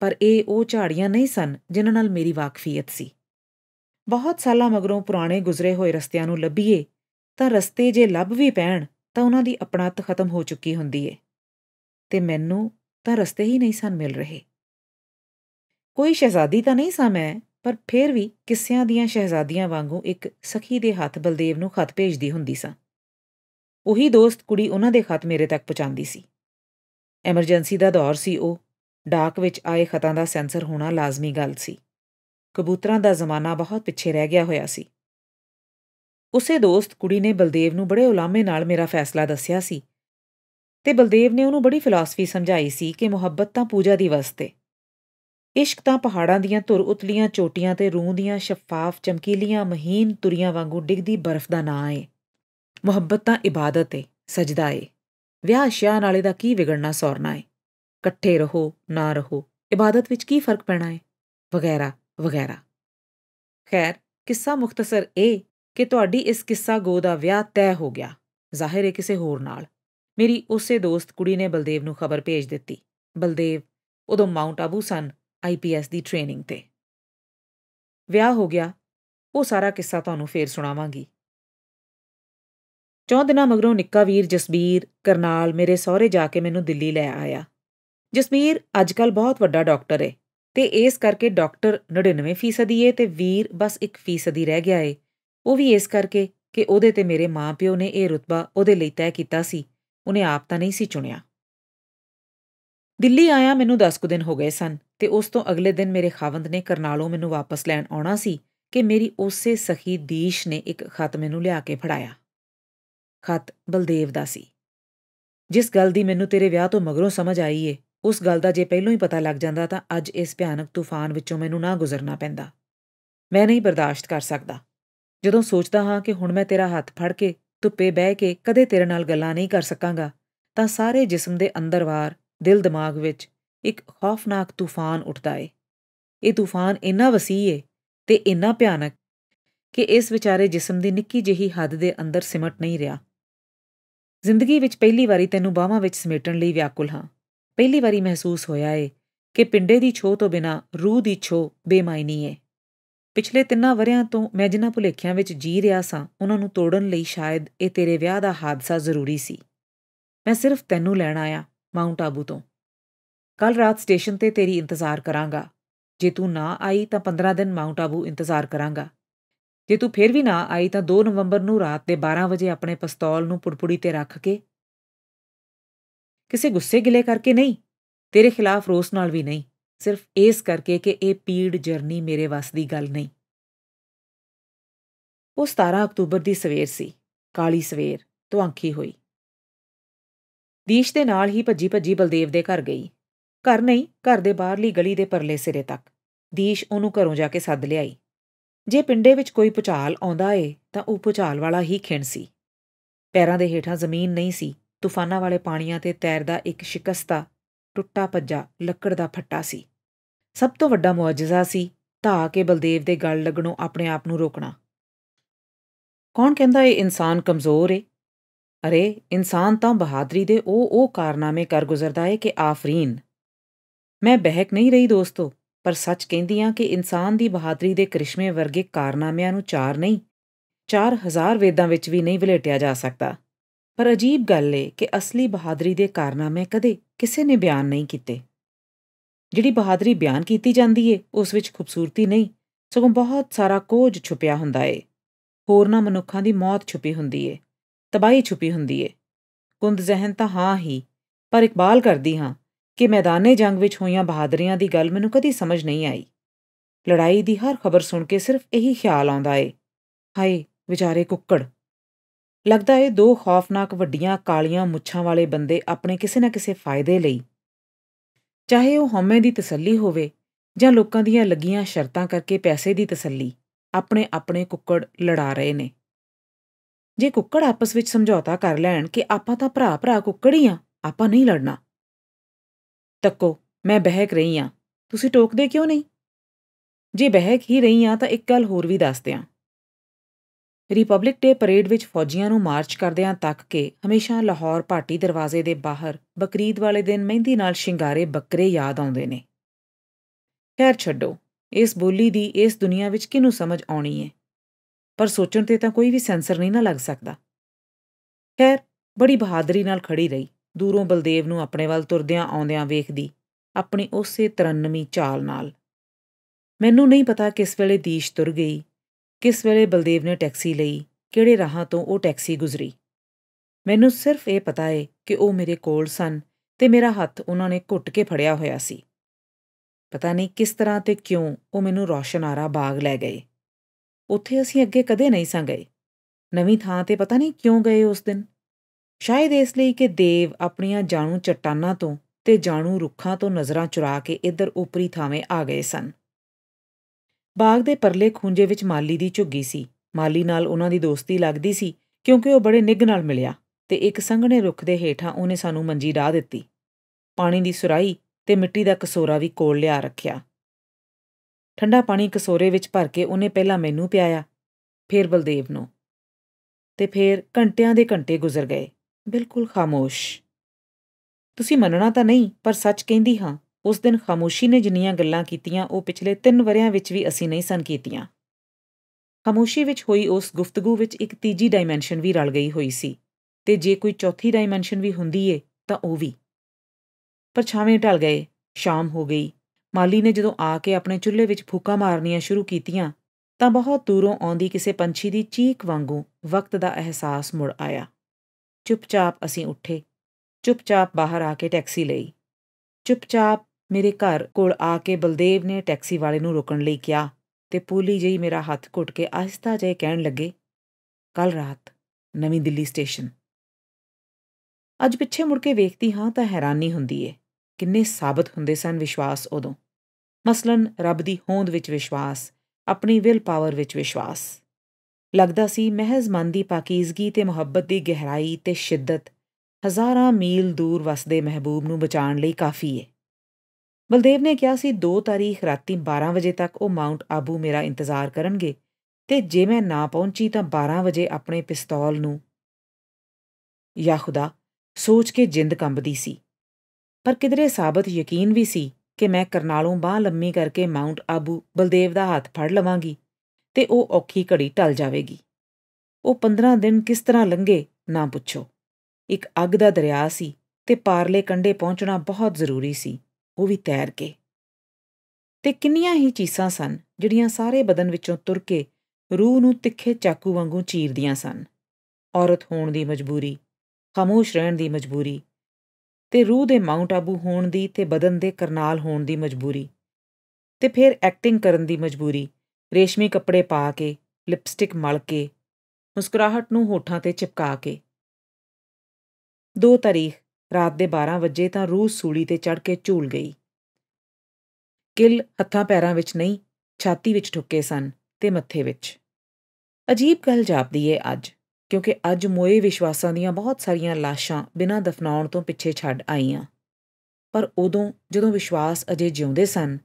ਪਰ ਇਹ ਉਹ ਝਾੜੀਆਂ ਨਹੀਂ ਸਨ ਜਿਨ੍ਹਾਂ ਨਾਲ ਮੇਰੀ ਵਾਕਫੀਅਤ ਸੀ ਬਹੁਤ ਸਾਲਾਂ ਮਗਰੋਂ ਪੁਰਾਣੇ ਗੁਜ਼ਰੇ ਹੋਏ ਰਸਤਿਆਂ ਨੂੰ ਲੱਭੀਏ ਤਾਂ ਰਸਤੇ ਜੇ ਲੱਭ ਵੀ ਪੈਣ ਤਾਂ ਉਹਨਾਂ ਦੀ ਅਪਣਤ ਖਤਮ ਹੋ ਚੁੱਕੀ ਹੁੰਦੀ ਏ ਤੇ ਮੈਨੂੰ ਤਾਂ ਰਸਤੇ ਹੀ ਨਹੀਂ ਸਨ ਮਿਲ ਰਹੇ ਕੋਈ ਸ਼ਹਿਜ਼ਾਦੀ ਤਾਂ ਨਹੀਂ ਸਾਂ ਮੈਂ ਪਰ ਫਿਰ ਵੀ ਕਿੱਸਿਆਂ ਦੀਆਂ ਸ਼ਹਿਜ਼ਾਦੀਆਂ ਵਾਂਗੂ ਇੱਕ ਸਖੀ ਦੇ ਹੱਥ ਬਲਦੇਵ ਨੂੰ ਖਤ ਭੇਜਦੀ ਹੁੰਦੀ ਸਾਂ ਉਹੀ ਦੋਸਤ ਕੁੜੀ ਉਹਨਾਂ ਦੇ ਖਤ ਮੇਰੇ ਤੱਕ ਪਹੁੰਚਾਉਂਦੀ ਸੀ ਐਮਰਜੈਂਸੀ ਦਾ ਦੌਰ ਸੀ ਉਹ ਡਾਕ ਵਿੱਚ ਆਏ ਖਤਾਂ ਦਾ ਸੈਂਸਰ ਹੋਣਾ ਲਾਜ਼ਮੀ ਗੱਲ ਸੀ ਕਬੂਤਰਾਂ ਦਾ ਜ਼ਮਾਨਾ ਬਹੁਤ ਪਿੱਛੇ ਰਹਿ ਗਿਆ ਹੋਇਆ ਸੀ ਉਸੇ ਦੋਸਤ ਕੁੜੀ ਨੇ ਬਲਦੇਵ ਨੂੰ ਬੜੇ ਉਲਾਮੇ ਨਾਲ ਮੇਰਾ ਫੈਸਲਾ ਦੱਸਿਆ ਸੀ ਤੇ ਬਲਦੇਵ ਨੇ ਉਹਨੂੰ ਬੜੀ ਫਿਲਾਸਫੀ ਸਮਝਾਈ ਸੀ ਕਿ ਮੁਹੱਬਤ ਤਾਂ ਪੂਜਾ ਦੀ ਵਸਤੇ ਇਸ਼ਕ ਤਾਂ ਪਹਾੜਾਂ ਦੀਆਂ ਧੁਰ ਉਤਲੀਆਂ ਚੋਟੀਆਂ ਤੇ ਰੂਹ ਦੀਆਂ ਸ਼ਫਾਫ ਚਮਕੀਲੀਆਂ ਮਹੀਨ ਤੁਰੀਆਂ ਵਾਂਗੂ ਡਿੱਗਦੀ ਬਰਫ਼ ਦਾ ਨਾਂ ਏ ਮੁਹੱਬਤ ਤਾਂ ਇਬਾਦਤ ਏ ਸਜਦਾ ਏ ਵਿਆਹ ਸ਼ਿਆ ਨਾਲੇ ਦਾ ਕੀ ਵਿਗੜਨਾ ਸੌਰਨਾ ਏ ਇਕੱਠੇ ਰਹੋ ਨਾ ਰਹੋ ਇਬਾਦਤ ਵਿੱਚ ਕੀ ਫਰਕ ਪੈਣਾ ਏ ਵਗੈਰਾ ਵਗੈਰਾ ਖੈਰ ਕਿੱਸਾ ਮੁਖਤਸਰ ਏ ਕਿ ਤੁਹਾਡੀ ਇਸ ਕਿੱਸਾ ਗੋ ਦਾ ਵਿਆਹ ਤੈਅ ਹੋ ਗਿਆ ਜ਼ਾਹਿਰ ਏ ਕਿਸੇ ਹੋਰ ਨਾਲ ਮੇਰੀ ਉਸੇ ਦੋਸਤ ਕੁੜੀ ਨੇ ਬਲਦੇਵ ਨੂੰ ਖਬਰ ਭੇਜ ਦਿੱਤੀ ਬਲਦੇਵ ਉਦੋਂ ਮਾਉਂਟ ਆਬੂ ਸਨ ਆਈਪੀਐਸ ਦੀ ਟ੍ਰੇਨਿੰਗ ਤੇ ਵਿਆਹ ਹੋ ਗਿਆ ਉਹ ਸਾਰਾ ਕਿੱਸਾ ਤੁਹਾਨੂੰ ਫੇਰ ਸੁਣਾਵਾਂਗੀ ਚੌਂ ਦਿਨਾਂ ਮਗਰੋਂ ਨਿੱਕਾ ਵੀਰ ਜਸਬੀਰ ਕਰਨਾਲ ਮੇਰੇ ਸਹੁਰੇ ਜਾ ਕੇ ਮੈਨੂੰ ਦਿੱਲੀ ਲੈ ਆਇਆ ਜਸਬੀਰ ਅੱਜਕੱਲ ਬਹੁਤ ਵੱਡਾ ਡਾਕਟਰ ਏ ਤੇ ਇਸ ਕਰਕੇ ਡਾਕਟਰ 99% ਏ ਤੇ ਵੀਰ ਬਸ 1% ਰਹਿ ਗਿਆ ਏ ਉਹ ਵੀ ਇਸ ਕਰਕੇ ਕਿ ਉਹਦੇ ਤੇ ਮੇਰੇ ਮਾਪਿਓ ਨੇ ਇਹ ਰੁਤਬਾ ਉਹਦੇ ਲਈ ਤੈਅ ਕੀਤਾ ਸੀ ਉਹਨੇ ਆਪ ਤਾਂ ਨਹੀਂ ਸੀ ਚੁਣਿਆ ਦਿੱਲੀ ਆਇਆ ਮੈਨੂੰ 10 ਕੁ ਦਿਨ ਹੋ ਗਏ ਸਨ ਤੇ ਉਸ ਤੋਂ ਅਗਲੇ ਦਿਨ ਮੇਰੇ ਖਾਵੰਦ ਨੇ ਕਰਨਾਲੋਂ ਮੈਨੂੰ ਵਾਪਸ ਲੈਣ ਆਉਣਾ ਸੀ ਕਿ ਮੇਰੀ ਉਸੇ ਸਖੀ ਦੀਸ਼ ਨੇ ਇੱਕ ਖਤ ਮੈਨੂੰ ਲਿਆ ਕੇ ਫੜਾਇਆ ਖਤ ਬਲਦੇਵ ਦਾ ਸੀ ਜਿਸ ਗੱਲ ਦੀ ਮੈਨੂੰ ਤੇਰੇ ਵਿਆਹ ਤੋਂ ਮਗਰੋਂ ਸਮਝ ਆਈ ਏ ਉਸ ਗੱਲ ਦਾ ਜੇ ਪਹਿਲਾਂ ਹੀ ਪਤਾ ਲੱਗ ਜਾਂਦਾ ਤਾਂ ਅੱਜ ਇਸ ਭਿਆਨਕ ਤੂਫਾਨ ਵਿੱਚੋਂ ਮੈਨੂੰ ਨਾ ਗੁਜ਼ਰਨਾ ਪੈਂਦਾ ਮੈਂ ਨਹੀਂ ਬਰਦਾਸ਼ਤ ਕਰ ਸਕਦਾ ਜਦੋਂ ਸੋਚਦਾ ਹਾਂ ਕਿ ਹੁਣ ਮੈਂ ਤੇਰਾ ਹੱਥ ਫੜ ਕੇ ਧੁੱਪੇ ਬਹਿ ਕੇ ਕਦੇ ਤੇਰੇ ਨਾਲ ਗੱਲਾਂ ਨਹੀਂ ਕਰ ਸਕਾਂਗਾ ਤਾਂ ਸਾਰੇ ਜਿਸਮ ਦੇ ਅੰਦਰਵਾਰ ਦਿਲ ਦਿਮਾਗ ਵਿੱਚ ਇੱਕ ਖੌਫਨਾਕ ਤੂਫਾਨ ਉੱਠਦਾ ਏ ਇਹ ਤੂਫਾਨ ਇੰਨਾ ਵਸੀ ਏ ਤੇ ਇੰਨਾ ਭਿਆਨਕ ਕਿ ਇਸ ਵਿਚਾਰੇ ਜਿਸਮ ਦੀ ਨਿੱਕੀ ਜਿਹੀ ਹੱਦ ਦੇ ਅੰਦਰ ਸਿਮਟ ਨਹੀਂ ਰਿਹਾ ਜ਼ਿੰਦਗੀ ਵਿੱਚ ਪਹਿਲੀ ਵਾਰੀ ਤੈਨੂੰ ਬਾਹਾਂ ਵਿੱਚ ਸਮੇਟਣ ਲਈ ਵਿਆਕੁਲ ਹਾਂ ਪਹਿਲੀ ਵਾਰੀ ਮਹਿਸੂਸ ਹੋਇਆ ਏ ਕਿ ਪਿੰਡੇ ਦੀ ਛੋਹ ਤੋਂ ਬਿਨਾ ਰੂਹ ਦੀ ਛੋਹ ਬੇਮਾਇਨੀ ਏ ਪਿਛਲੇ ਤਿੰਨਾਂ ਵਰਿਆਂ ਤੋਂ ਮੈਂ ਜਿਨ੍ਹਾਂ ਭੁਲੇਖਿਆਂ ਵਿੱਚ ਜੀ ਰਿਹਾ ਸਾਂ ਉਹਨਾਂ ਨੂੰ ਤੋੜਨ ਲਈ ਸ਼ਾਇਦ ਇਹ ਤੇਰੇ ਵਿਆਹ ਦਾ ਹਾਦਸਾ ਜ਼ਰੂਰੀ ਸੀ ਮੈਂ ਸਿਰਫ ਤੈਨੂੰ ਲੈਣ ਆਇਆ ਮਾਉਂਟ ਆਬੂ ਤੋਂ ਕੱਲ ਰਾਤ ਸਟੇਸ਼ਨ ਤੇ ਤੇਰੀ ਇੰਤਜ਼ਾਰ ਕਰਾਂਗਾ ਜੇ ਤੂੰ ਨਾ ਆਈ ਤਾਂ 15 ਦਿਨ ਮਾਊਂਟ ਆਬੂ ਇੰਤਜ਼ਾਰ ਕਰਾਂਗਾ ਜੇ ਤੂੰ ਫੇਰ ਵੀ ਨਾ ਆਈ ਤਾਂ 2 ਨਵੰਬਰ ਨੂੰ ਰਾਤ ਦੇ 12 ਵਜੇ ਆਪਣੇ ਪਿਸਤੌਲ ਨੂੰ ਪੁਰਪੁੜੀ ਤੇ ਰੱਖ ਕੇ ਕਿਸੇ ਗੁੱਸੇ ਗਿਲੇ ਕਰਕੇ ਨਹੀਂ ਤੇਰੇ ਖਿਲਾਫ ਰੋਸ ਨਾਲ ਵੀ ਨਹੀਂ ਸਿਰਫ ਇਸ ਕਰਕੇ ਕਿ ਇਹ ਪੀੜ ਜਰਨੀ ਮੇਰੇ ਵੱਸ ਦੀ ਗੱਲ ਨਹੀਂ ਉਹ 17 ਅਕਤੂਬਰ ਦੀ ਸਵੇਰ ਸੀ ਕਾਲੀ ਸਵੇਰ ਤੋਂ ਹੋਈ ਦੀਸ਼ ਦੇ ਨਾਲ ਹੀ ਭੱਜੀ ਭੱਜੀ ਬਲਦੇਵ ਦੇ ਘਰ ਗਈ ਘਰ ਨਹੀਂ ਘਰ ਦੇ ਬਾਹਰਲੀ ਗਲੀ ਦੇ ਪਰਲੇ ਸਿਰੇ ਤੱਕ ਦੀਸ਼ ਉਹਨੂੰ ਘਰੋਂ ਜਾ ਕੇ ਸੱਦ ਲਿਆਈ ਜੇ ਪਿੰਡੇ ਵਿੱਚ ਕੋਈ ਪੁਚਾਲ ਆਉਂਦਾ ਏ ਤਾਂ ਉਹ ਪੁਚਾਲ ਵਾਲਾ ਹੀ ਖਿੰਡ ਸੀ ਪੈਰਾਂ ਦੇ ਹੇਠਾਂ ਜ਼ਮੀਨ ਨਹੀਂ ਸੀ ਤੂਫਾਨਾਂ ਵਾਲੇ ਪਾਣੀਆਂ ਤੇ ਤੈਰਦਾ ਇੱਕ ਸ਼ਿਕਸਤਾ ਟੁੱਟਾ ਭੱਜਾ ਲੱਕੜ ਦਾ ਫੱਟਾ ਸੀ ਸਭ ਤੋਂ ਵੱਡਾ ਮੁਅਜਜ਼ਾ ਸੀ ਧਾ ਕੇ ਬਲਦੇਵ ਦੇ ਗਲ ਲੱਗਣੋਂ ਆਪਣੇ ਆਪ ਨੂੰ ਰੋਕਣਾ ਕੌਣ ਕਹਿੰਦਾ ਇਹ ਇਨਸਾਨ ਕਮਜ਼ੋਰ ਏ ਅਰੇ ਇਨਸਾਨ ਤਾਂ ਬਹਾਦਰੀ ਦੇ ਉਹ ਉਹ ਕਾਰਨਾਮੇ ਕਰ ਗੁਜ਼ਰਦਾ ਏ ਕਿ ਆਫਰੀਨ ਮੈਂ ਬਹਿਕ ਨਹੀਂ ਰਹੀ ਦੋਸਤੋ ਪਰ ਸੱਚ ਕਹਿੰਦੀ ਆ ਕਿ ਇਨਸਾਨ ਦੀ ਬਹਾਦਰੀ ਦੇ ਕਰਿਸ਼ਮੇ ਵਰਗੇ ਕਾਰਨਾਮਿਆਂ ਨੂੰ ਚਾਰ ਨਹੀਂ 4000 ਵੇਦਾਂ ਵਿੱਚ ਵੀ ਨਹੀਂ ਵਿਲੇਟਿਆ ਜਾ ਸਕਦਾ ਪਰ ਅਜੀਬ ਗੱਲ ਏ ਕਿ ਅਸਲੀ ਬਹਾਦਰੀ ਦੇ ਕਾਰਨਾਮੇ ਕਦੇ ਕਿਸੇ ਨੇ ਬਿਆਨ ਨਹੀਂ ਕੀਤੇ ਜਿਹੜੀ ਬਹਾਦਰੀ ਬਿਆਨ ਕੀਤੀ ਜਾਂਦੀ ਏ ਉਸ ਵਿੱਚ ਖੂਬਸੂਰਤੀ ਨਹੀਂ ਸਗੋਂ ਬਹੁਤ ਸਾਰਾ ਕੋਝ ਛੁਪਿਆ ਹੁੰਦਾ ਏ ਹੋਰਨਾਂ ਮਨੁੱਖਾਂ ਦੀ ਮੌਤ ਛੁਪੀ ਹੁੰਦੀ ਏ ਤਬਾਹੀ ਛੁਪੀ ਹੁੰਦੀ ਏ ਕੁੰਦ ਜ਼ਹਿਨ ਤਾਂ ਹਾਂ ਹੀ ਪਰ ਇਕਬਾਲ ਕਰਦੀ ਹਾਂ ਕਿ ਮੈਦਾਨੇ ਜੰਗ ਵਿੱਚ ਹੋਈਆਂ ਬਹਾਦਰੀਆਂ ਦੀ ਗੱਲ ਮੈਨੂੰ ਕਦੀ ਸਮਝ ਨਹੀਂ ਆਈ ਲੜਾਈ ਦੀ ਹਰ ਖਬਰ ਸੁਣ ਕੇ ਸਿਰਫ ਇਹੀ ਖਿਆਲ ਆਉਂਦਾ ਏ ਹਾਏ ਵਿਚਾਰੇ ਕੁੱਕੜ ਲੱਗਦਾ ਏ ਦੋ ਖੌਫਨਾਕ ਵੱਡੀਆਂ ਕਾਲੀਆਂ ਮੁੱਛਾਂ ਵਾਲੇ ਬੰਦੇ ਆਪਣੇ ਕਿਸੇ ਨਾ ਕਿਸੇ ਫਾਇਦੇ ਲਈ ਚਾਹੇ ਉਹ ਹਮੇ ਦੀ ਤਸੱਲੀ ਹੋਵੇ ਜਾਂ ਲੋਕਾਂ ਦੀਆਂ ਲੱਗੀਆਂ ਸ਼ਰਤਾਂ ਕਰਕੇ ਪੈਸੇ ਦੀ ਤਸੱਲੀ ਆਪਣੇ ਆਪਣੇ ਕੁੱਕੜ ਲੜਾ ਰਹੇ ਨੇ ਜੇ ਕੁੱਕੜ ਆਪਸ ਵਿੱਚ ਸਮਝੌਤਾ ਕਰ ਲੈਣ ਕਿ ਆਪਾਂ ਤਾਂ ਭਰਾ ਭਰਾ ਕੁੱਕੜ ਹੀ ਆ ਆਪਾਂ ਨਹੀਂ ਲੜਨਾ ਤੱਕੋ ਮੈਂ ਬਹਿਕ ਰਹੀ ਆ ਤੁਸੀਂ ਟੋਕਦੇ ਕਿਉਂ ਨਹੀਂ ਜੇ ਬਹਿਕ ਹੀ ਰਹੀ ਆ ਤਾਂ ਇੱਕ ਗੱਲ ਹੋਰ ਵੀ ਦੱਸਦੇ ਆ ਰਿਪਬਲਿਕ ਡੇ ਪਰੇਡ ਵਿੱਚ ਫੌਜੀਆਂ ਨੂੰ ਮਾਰਚ ਕਰਦਿਆਂ ਤੱਕ ਕੇ ਹਮੇਸ਼ਾ ਲਾਹੌਰ ਪਾਟੀ ਦਰਵਾਜ਼ੇ ਦੇ ਬਾਹਰ ਬਕਰੀਦ ਵਾਲੇ ਦਿਨ ਮਹਿੰਦੀ ਨਾਲ ਸ਼ਿੰਗਾਰੇ ਬੱਕਰੇ ਯਾਦ ਆਉਂਦੇ ਨੇ ਖੈਰ ਛੱਡੋ ਇਸ ਬੋਲੀ ਦੀ ਇਸ ਦੁਨੀਆ ਵਿੱਚ ਕਿਨੂੰ ਸਮਝ ਆਉਣੀ ਹੈ ਪਰ ਸੋਚਣ ਤੇ ਤਾਂ ਕੋਈ ਵੀ ਸੈਂਸਰ ਨਹੀਂ ਨਾ ਲੱਗ ਸਕਦਾ ਖੈਰ ਬੜੀ ਬਹਾਦਰੀ ਨਾਲ ਖੜੀ ਰਹੀ ਦੂਰੋਂ ਬਲਦੇਵ ਨੂੰ ਆਪਣੇ ਵੱਲ ਤੁਰਦਿਆਂ ਆਉਂਦਿਆਂ ਵੇਖਦੀ ਆਪਣੀ ਉਸੇ ਤਰੰਨਵੀਂ ਚਾਲ ਨਾਲ ਮੈਨੂੰ ਨਹੀਂ ਪਤਾ ਕਿਸ ਵੇਲੇ ਦੀਸ਼ ਤੁਰ ਗਈ ਕਿਸ ਵੇਲੇ ਬਲਦੇਵ ਨੇ ਟੈਕਸੀ ਲਈ ਕਿਹੜੇ ਰਾਹਾਂ ਤੋਂ ਉਹ ਟੈਕਸੀ ਗੁਜ਼ਰੀ ਮੈਨੂੰ ਸਿਰਫ ਇਹ ਪਤਾ ਏ ਕਿ ਉਹ ਮੇਰੇ ਕੋਲ ਸਨ ਤੇ ਮੇਰਾ ਹੱਥ ਉਹਨਾਂ ਨੇ ਘੁੱਟ ਕੇ ਫੜਿਆ ਹੋਇਆ ਸੀ ਪਤਾ ਨਹੀਂ ਕਿਸ ਤਰ੍ਹਾਂ ਤੇ ਕਿਉਂ ਉਹ ਮੈਨੂੰ ਰੋਸ਼ਨਾਰਾ ਬਾਗ ਲੈ ਗਏ ਉੱਥੇ ਅਸੀਂ ਅੱਗੇ ਕਦੇ ਨਹੀਂ ਸੰਗੇ ਨਵੀਂ ਥਾਂ ਤੇ ਪਤਾ ਨਹੀਂ ਕਿਉਂ ਗਏ ਉਸ ਦਿਨ ਸ਼ਾਇਦ ਇਸ ਲਈ ਕਿ ਦੇਵ ਆਪਣੀਆਂ ਜਾਣੂ ਚਟਾਨਾਂ ਤੋਂ ਤੇ ਜਾਣੂ ਰੁੱਖਾਂ ਤੋਂ ਨਜ਼ਰਾਂ ਚੁਰਾ ਕੇ ਇੱਧਰ ਉਪਰੀ ਥਾਵੇਂ ਆ ਗਏ ਸਨ ਬਾਗ ਦੇ ਪਰਲੇ ਖੂੰਜੇ ਵਿੱਚ ਮਾਲੀ ਦੀ ਝੁੱਗੀ ਸੀ ਮਾਲੀ ਨਾਲ ਉਹਨਾਂ ਦੀ ਦੋਸਤੀ ਲੱਗਦੀ ਸੀ ਕਿਉਂਕਿ ਉਹ ਬੜੇ ਨਿੱਘ ਨਾਲ ਮਿਲਿਆ ਤੇ ਇੱਕ ਸੰਘਣੇ ਰੁੱਖ ਦੇ ਹੇਠਾਂ ਉਹਨੇ ਸਾਨੂੰ ਮੰਜੀ ਢਾ ਦਿੱਤੀ ਪਾਣੀ ਦੀ ਸੁਰਾਈ ਤੇ ਮਿੱਟੀ ਦਾ ਕਸੋਰਾ ਵੀ ਕੋਲ ਲਿਆ ਰੱਖਿਆ ਠੰਡਾ ਪਾਣੀ ਕਸੋਰੇ ਵਿੱਚ ਭਰ ਕੇ ਉਹਨੇ ਪਹਿਲਾਂ ਮੈਨੂੰ ਪਿਆਇਆ ਫਿਰ ਬਲਦੇਵ ਨੂੰ ਤੇ ਫਿਰ ਘੰਟਿਆਂ ਦੇ ਘੰਟੇ ਗੁਜ਼ਰ ਗਏ ਬਿਲਕੁਲ ਖਾਮੋਸ਼ ਤੁਸੀਂ ਮੰਨਣਾ ਤਾਂ ਨਹੀਂ ਪਰ ਸੱਚ ਕਹਿੰਦੀ ਹਾਂ ਉਸ ਦਿਨ ਖਾਮੋਸ਼ੀ ਨੇ ਜਿੰਨੀਆਂ ਗੱਲਾਂ ਕੀਤੀਆਂ ਉਹ ਪਿਛਲੇ 3 ਵਰਿਆਂ ਵਿੱਚ ਵੀ ਅਸੀਂ ਨਹੀਂ ਸਨ ਕੀਤੀਆਂ ਖਾਮੋਸ਼ੀ ਵਿੱਚ ਹੋਈ ਉਸ ਗੁਫ਼ਤਗੂ ਵਿੱਚ ਇੱਕ ਤੀਜੀ ਡਾਈਮੈਂਸ਼ਨ ਵੀ ਰਲ ਗਈ ਹੋਈ ਸੀ ਤੇ ਜੇ ਕੋਈ ਚੌਥੀ ਡਾਈਮੈਂਸ਼ਨ ਵੀ ਹੁੰਦੀ ਏ ਤਾਂ ਉਹ ਵੀ ਪਰਛਾਵੇਂ ਢਲ ਗਏ ਸ਼ਾਮ ਹੋ ਗਈ ਮਾਲੀ ਨੇ ਜਦੋਂ ਆ ਕੇ ਆਪਣੇ ਚੁੱਲ੍ਹੇ ਵਿੱਚ ਫੂਕਾ ਮਾਰਨੀਆਂ ਸ਼ੁਰੂ ਕੀਤੀਆਂ ਤਾਂ ਬਹੁਤ ਦੂਰੋਂ ਆਉਂਦੀ ਕਿਸੇ ਪੰਛੀ ਦੀ ਚੀਕ ਵਾਂਗੂ ਵਕਤ ਦਾ ਅਹਿਸਾਸ ਮੁੜ ਆਇਆ ਚੁੱਪਚਾਪ ਅਸੀਂ ਉੱਠੇ ਚੁੱਪਚਾਪ ਬਾਹਰ ਆ ਕੇ ਟੈਕਸੀ ਲਈ ਚੁੱਪਚਾਪ ਮੇਰੇ ਘਰ ਕੋਲ ਆ ਕੇ ਬਲਦੇਵ ਨੇ ਟੈਕਸੀ ਵਾਲੇ ਨੂੰ ਰੋਕਣ ਲਈ ਕਿਹਾ ਤੇ ਪੂਲੀ ਜਈ ਮੇਰਾ ਹੱਥ ਘੁੱਟ ਕੇ ਆਹਿਸਤਾ ਜੇ ਕਹਿਣ ਲੱਗੇ ਕੱਲ ਰਾਤ ਨਵੀਂ ਦਿੱਲੀ ਸਟੇਸ਼ਨ ਅੱਜ ਪਿੱਛੇ ਮੁੜ ਕੇ ਵੇਖਦੀ ਹਾਂ ਤਾਂ ਹੈਰਾਨੀ ਹੁੰਦੀ ਏ ਕਿੰਨੇ ਸਾਬਤ ਹੁੰਦੇ ਸਨ ਵਿਸ਼ਵਾਸ ਉਦੋਂ ਮਸਲਨ ਰੱਬ ਦੀ ਹੋਂਦ ਵਿੱਚ ਵਿਸ਼ਵਾਸ ਆਪਣੀ ਵਿਲ ਪਾਵਰ ਵਿੱਚ ਵਿਸ਼ਵਾਸ ਲੱਗਦਾ ਸੀ ਮਹਿਜ਼ ਮਨ ਦੀ ਪਾਕੀਜ਼ਗੀ ਤੇ ਮੁਹੱਬਤ ਦੀ ਗਹਿਰਾਈ ਤੇ ਸ਼ਿੱਦਤ ਹਜ਼ਾਰਾਂ ਮੀਲ ਦੂਰ ਵਸਦੇ ਮਹਿਬੂਬ ਨੂੰ ਬਚਾਉਣ ਲਈ ਕਾਫੀ ਹੈ ਬਲਦੇਵ ਨੇ ਕਿਹਾ ਸੀ 2 ਤਾਰੀਖ ਰਾਤੀ 12 ਵਜੇ ਤੱਕ ਉਹ ਮਾਉਂਟ ਆਬੂ ਮੇਰਾ ਇੰਤਜ਼ਾਰ ਕਰਨਗੇ ਤੇ ਜੇ ਮੈਂ ਨਾ ਪਹੁੰਚੀ ਤਾਂ 12 ਵਜੇ ਆਪਣੇ ਪਿਸਤੌਲ ਨੂੰ ਯਾ ਖੁਦਾ ਸੋਚ ਕੇ ਜਿੰਦ ਕੰਬਦੀ ਸੀ ਪਰ ਕਿਦਰੇ ਸਾਬਤ ਯਕੀਨ ਵੀ ਸੀ ਕਿ ਮੈਂ ਕਰਨਾਲੋਂ ਬਾਹ ਲੰਮੀ ਕਰਕੇ ਮਾਉਂਟ ਆਬੂ ਬਲਦੇਵ ਦਾ ਹੱਥ ਫੜ ਲਵਾਂਗੀ ਤੇ ਉਹ ਔਖੀ ਘੜੀ ਟਲ ਜਾਵੇਗੀ ਉਹ 15 ਦਿਨ ਕਿਸ ਤਰ੍ਹਾਂ ਲੰਘੇ ਨਾ ਪੁੱਛੋ ਇੱਕ ਅੱਗ ਦਾ ਦਰਿਆ ਸੀ ਤੇ ਪਾਰਲੇ ਕੰਢੇ ਪਹੁੰਚਣਾ ਬਹੁਤ ਜ਼ਰੂਰੀ ਸੀ ਉਹ ਵੀ ਤੈਰ ਕੇ ਤੇ ਕਿੰਨੀਆਂ ਹੀ ਚੀਜ਼ਾਂ ਸਨ ਜਿਹੜੀਆਂ ਸਾਰੇ ਬਦਨ ਵਿੱਚੋਂ ਤੁਰ ਕੇ ਰੂਹ ਨੂੰ ਤਿੱਖੇ ਚਾਕੂ ਵਾਂਗੂ ਚੀਰਦੀਆਂ ਸਨ ਔਰਤ ਹੋਣ ਦੀ ਮਜਬੂਰੀ ਖਾਮੋਸ਼ ਰਹਿਣ ਦੀ ਮਜਬੂਰੀ ਤੇ ਰੂਹ ਦੇ ਮਾਉਂਟ ਆਬੂ ਹੋਣ ਦੀ ਤੇ ਬਦਨ ਦੇ ਕਰਨਾਲ ਹੋਣ ਦੀ ਮਜਬੂਰੀ ਤੇ ਫਿਰ ਐਕਟਿੰਗ ਕਰਨ ਦੀ ਮਜਬੂਰੀ ਰੇਸ਼ਮੀ ਕੱਪੜੇ ਪਾ ਕੇ ਲਿਪਸਟਿਕ ਮਲ ਕੇ ਮੁਸਕਰਾਹਟ ਨੂੰ ਹੋਠਾਂ ਤੇ ਚਿਪਕਾ ਕੇ 2 ਤਾਰੀਖ ਰਾਤ ਦੇ 12 ਵਜੇ ਤਾਂ ਰੂਹ ਸੂਲੀ ਤੇ ਚੜ ਕੇ ਝੂਲ ਗਈ ਕਿਲ ਹੱਥਾਂ ਪੈਰਾਂ ਵਿੱਚ ਨਹੀਂ ਛਾਤੀ ਵਿੱਚ ਠੁੱਕੇ ਸਨ ਤੇ ਮੱਥੇ ਵਿੱਚ ਅਜੀਬ ਗੱਲ ਜਾਪਦੀ ਏ ਅੱਜ ਕਿਉਂਕਿ ਅੱਜ ਮੋਏ ਵਿਸ਼ਵਾਸਾਂ ਦੀਆਂ ਬਹੁਤ ਸਾਰੀਆਂ ਲਾਸ਼ਾਂ ਬਿਨਾਂ ਦਫਨਾਉਣ ਤੋਂ ਪਿੱਛੇ ਛੱਡ ਆਈਆਂ ਪਰ ਉਦੋਂ ਜਦੋਂ ਵਿਸ਼ਵਾਸ ਅਜੇ ਜਿਉਂਦੇ ਸਨ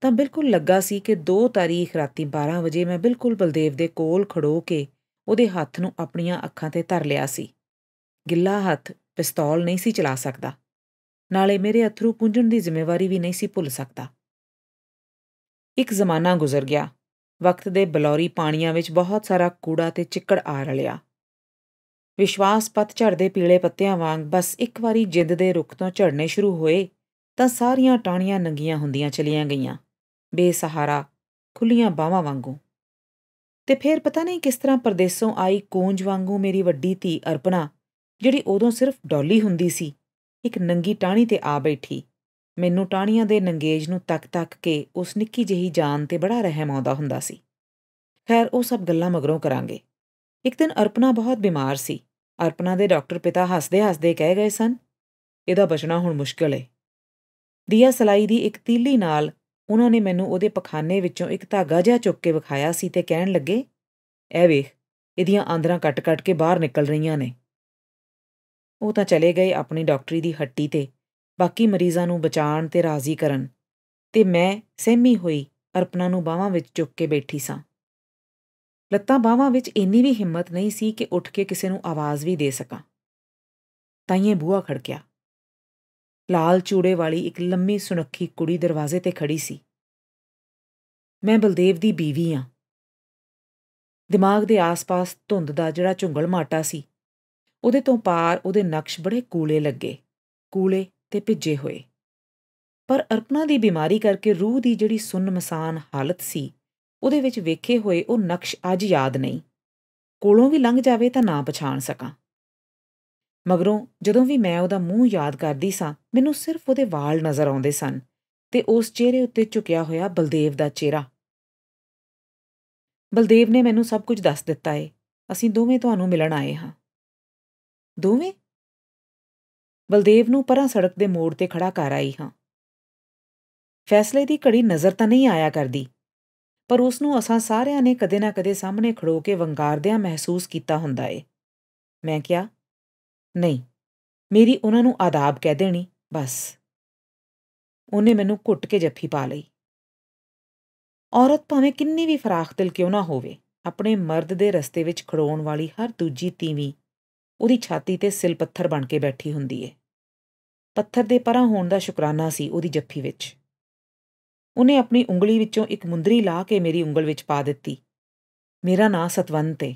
ਤਾਂ ਬਿਲਕੁਲ ਲੱਗਾ ਸੀ ਕਿ 2 ਤਾਰੀਖ ਰਾਤੀ 12 ਵਜੇ ਮੈਂ ਬਿਲਕੁਲ ਬਲਦੇਵ ਦੇ ਕੋਲ ਖੜੋ ਕੇ ਉਹਦੇ ਹੱਥ ਨੂੰ ਆਪਣੀਆਂ ਅੱਖਾਂ ਤੇ ਧਰ ਲਿਆ ਸੀ ਗਿੱਲਾ ਹੱਥ ਪਿਸਤੌਲ ਨਹੀਂ ਸੀ ਚਲਾ ਸਕਦਾ ਨਾਲੇ ਮੇਰੇ ਅਥਰੂ ਪੁੰਝਣ ਦੀ ਜ਼ਿੰਮੇਵਾਰੀ ਵੀ ਨਹੀਂ ਸੀ ਭੁੱਲ ਸਕਦਾ ਇੱਕ ਜ਼ਮਾਨਾ ਗੁਜ਼ਰ ਗਿਆ ਵਕਤ ਦੇ ਬਲੌਰੀ ਪਾਣੀਆਂ ਵਿੱਚ ਬਹੁਤ ਸਾਰਾ ਕੂੜਾ ਤੇ ਚਿੱਕੜ ਆ ਰਲਿਆ ਵਿਸ਼ਵਾਸ ਪੱਤ ਝੜਦੇ ਪੀਲੇ ਪੱਤਿਆਂ ਵਾਂਗ ਬਸ ਇੱਕ ਵਾਰੀ ਜਿੰਦ ਦੇ ਰੁੱਖ ਤੋਂ ਝੜਨੇ ਸ਼ੁਰੂ ਹੋਏ ਤਾਂ ਸਾਰੀਆਂ ਟਾਣੀਆਂ ਨੰਗੀਆਂ ਹੁੰਦੀਆਂ ਚਲੀਆਂ ਗਈਆਂ ਬੇਸਹਾਰਾ ਖੁੱਲੀਆਂ ਬਾਹਾਂ ਵਾਂਗੂ ਤੇ ਫੇਰ ਪਤਾ ਨਹੀਂ ਕਿਸ ਤਰ੍ਹਾਂ ਪਰਦੇਸੋਂ ਆਈ ਕੂੰਜ ਵਾਂਗੂ ਮੇਰੀ ਵੱਡੀ ਧੀ ਅਰਪਣਾ ਜਿਹੜੀ ਉਦੋਂ ਸਿਰਫ ਡੌਲੀ ਹੁੰਦੀ ਸੀ ਇੱਕ ਨੰਗੀ ਟਾਣੀ ਤੇ ਆ ਬੈਠੀ ਮੈਨੂੰ ਟਾਣੀਆਂ ਦੇ ਨੰਗੇਜ ਨੂੰ ਤੱਕ-ਤੱਕ ਕੇ ਉਸ ਨਿੱਕੀ ਜਿਹੀ ਜਾਨ ਤੇ ਬੜਾ ਰਹਿਮ ਆਉਂਦਾ ਹੁੰਦਾ ਸੀ ਖੈਰ ਉਹ ਸਭ ਗੱਲਾਂ ਮਗਰੋਂ ਕਰਾਂਗੇ ਇੱਕ ਦਿਨ ਅਰਪਣਾ ਬਹੁਤ ਬਿਮਾਰ ਸੀ ਅਰਪਣਾ ਦੇ ਡਾਕਟਰ ਪਿਤਾ ਹੱਸਦੇ-ਹੱਸਦੇ ਕਹਿ ਗਏ ਸਨ ਇਹਦਾ ਬਚਣਾ ਹੁਣ ਮੁਸ਼ਕਲ ਏ ਦੀਆ ਸਲਾਈ ਦੀ ਇੱਕ ਤੀਲੀ ਨਾਲ ਉਹਨਾਂ ਨੇ ਮੈਨੂੰ ਉਹਦੇ ਪਖਾਨੇ ਵਿੱਚੋਂ ਇੱਕ ਧਾਗਾ ਜਿਹਾ ਚੁੱਕ ਕੇ ਵਿਖਾਇਆ ਸੀ ਤੇ ਕਹਿਣ ਲੱਗੇ ਐ ਵੇਖ ਇਹਦੀਆਂ ਆਂਦਰਾਂ ਕੱਟ-ਕੱਟ ਕੇ ਬਾਹਰ ਨਿਕਲ ਰਹੀਆਂ ਨੇ ਉਹ ਤਾਂ ਚਲੇ ਗਏ ਆਪਣੀ ਡਾਕਟਰੀ ਦੀ ਹੱਟੀ ਤੇ ਬਾਕੀ ਮਰੀਜ਼ਾਂ ਨੂੰ ਬਚਾਉਣ ਤੇ ਰਾਜ਼ੀ ਕਰਨ ਤੇ ਮੈਂ ਸਹਿਮੀ ਹੋਈ ਅਰਪਨਾ ਨੂੰ ਬਾਹਾਂ ਵਿੱਚ ਚੁੱਕ ਕੇ ਬੈਠੀ ਸਾਂ ਲੱਤਾਂ ਬਾਹਾਂ ਵਿੱਚ ਇੰਨੀ ਵੀ ਹਿੰਮਤ ਨਹੀਂ ਸੀ ਕਿ ਉੱਠ ਕੇ ਕਿਸੇ ਨੂੰ ਆਵਾਜ਼ ਵੀ ਦੇ ਸਕਾਂ ਤਾਈਏ ਬੂਆ ਖੜਕਿਆ ਲਾਲ ਚੂੜੇ ਵਾਲੀ ਇੱਕ ਲੰਮੀ ਸੁਨੱਖੀ ਕੁੜੀ ਦਰਵਾਜ਼ੇ ਤੇ ਖੜੀ ਸੀ ਮੈਂ ਬਲਦੇਵ ਦੀ بیوی ਆ ਦਿਮਾਗ ਦੇ ਆਸ-ਪਾਸ ਧੁੰਦ ਦਾ ਜਿਹੜਾ ਝੁੰਗਲ ਮਾਟਾ ਸੀ ਉਹਦੇ ਤੋਂ ਪਾਰ ਉਹਦੇ ਨਕਸ਼ ਬੜੇ ਕੂਲੇ ਲੱਗੇ ਕੂਲੇ ਤੇ ਭਿੱਜੇ ਹੋਏ ਪਰ ਅਰਪਨਾ ਦੀ ਬਿਮਾਰੀ ਕਰਕੇ ਰੂਹ ਦੀ ਜਿਹੜੀ ਸੁੰਨ-ਮਸਾਨ ਹਾਲਤ ਸੀ ਉਹਦੇ ਵਿੱਚ ਵੇਖੇ ਹੋਏ ਉਹ ਨਕਸ਼ ਅੱਜ ਯਾਦ ਨਹੀਂ ਕੋਲੋਂ ਵੀ ਲੰਘ ਜਾਵੇ ਤਾਂ ਨਾ ਪਛਾਣ ਸਕਾਂ ਮਗਰੋਂ ਜਦੋਂ ਵੀ ਮੈਂ ਉਹਦਾ ਮੂੰਹ ਯਾਦ ਕਰਦੀ ਸਾਂ ਮੈਨੂੰ ਸਿਰਫ ਉਹਦੇ ਵਾਲ ਨਜ਼ਰ ਆਉਂਦੇ ਸਨ ਤੇ ਉਸ ਚਿਹਰੇ ਉੱਤੇ ਝੁਕਿਆ ਹੋਇਆ ਬਲਦੇਵ ਦਾ ਚਿਹਰਾ ਬਲਦੇਵ ਨੇ ਮੈਨੂੰ ਸਭ ਕੁਝ ਦੱਸ ਦਿੱਤਾ ਏ ਅਸੀਂ ਦੋਵੇਂ ਤੁਹਾਨੂੰ ਮਿਲਣ ਆਏ ਹਾਂ ਦੋਵੇਂ ਬਲਦੇਵ ਨੂੰ ਪਰਾਂ ਸੜਕ ਦੇ ਮੋੜ ਤੇ ਖੜਾ ਕਰ ਆਈ ਹਾਂ ਫੈਸਲੇ ਦੀ ਘੜੀ ਨਜ਼ਰ ਤਾਂ ਨਹੀਂ ਆਇਆ ਕਰਦੀ ਪਰ ਉਸ ਨੂੰ ਅਸਾਂ ਸਾਰਿਆਂ ਨੇ ਕਦੇ ਨਾ ਕਦੇ ਸਾਹਮਣੇ ਖੜੋ ਕੇ ਵੰਗਾਰਦਿਆਂ ਮਹਿਸੂਸ ਕੀਤਾ ਹੁੰਦਾ ਏ ਮੈਂ ਕਿਹਾ ਨਹੀਂ ਮੇਰੀ ਉਹਨਾਂ ਨੂੰ ਆਦਾਬ ਕਹਿ ਦੇਣੀ ਬਸ ਉਹਨੇ ਮੈਨੂੰ ਘੁੱਟ ਕੇ ਜੱਫੀ ਪਾ ਲਈ ਔਰਤ ਭਾਵੇਂ ਕਿੰਨੀ ਵੀ ਫਰਾਖ ਦਿਲ ਕਿਉਂ ਨਾ ਹੋਵੇ ਆਪਣੇ ਮਰਦ ਦੇ ਰਸਤੇ ਵਿੱਚ ਖੜੋਣ ਵਾਲੀ ਹਰ ਦੂਜੀ ਤੀਵੀਂ ਉਹਦੀ ਛਾਤੀ ਤੇ ਸਿਲ ਪੱਥਰ ਬਣ ਕੇ ਬੈਠੀ ਹੁੰਦੀ ਏ ਪੱਥਰ ਦੇ ਪਰਾਂ ਹੋਣ ਦਾ ਸ਼ੁਕਰਾਨਾ ਸੀ ਉਹਦੀ ਜੱਫੀ ਵਿੱਚ ਉਹਨੇ ਆਪਣੀ ਉਂਗਲੀ ਵਿੱਚੋਂ ਇੱਕ ਮੁੰਦਰੀ ਲਾ ਕੇ ਮੇਰੀ ਉਂਗਲ ਵਿੱਚ ਪਾ ਦਿੱਤੀ ਮੇਰਾ ਨਾਂ ਸਤਵੰਤ ਏ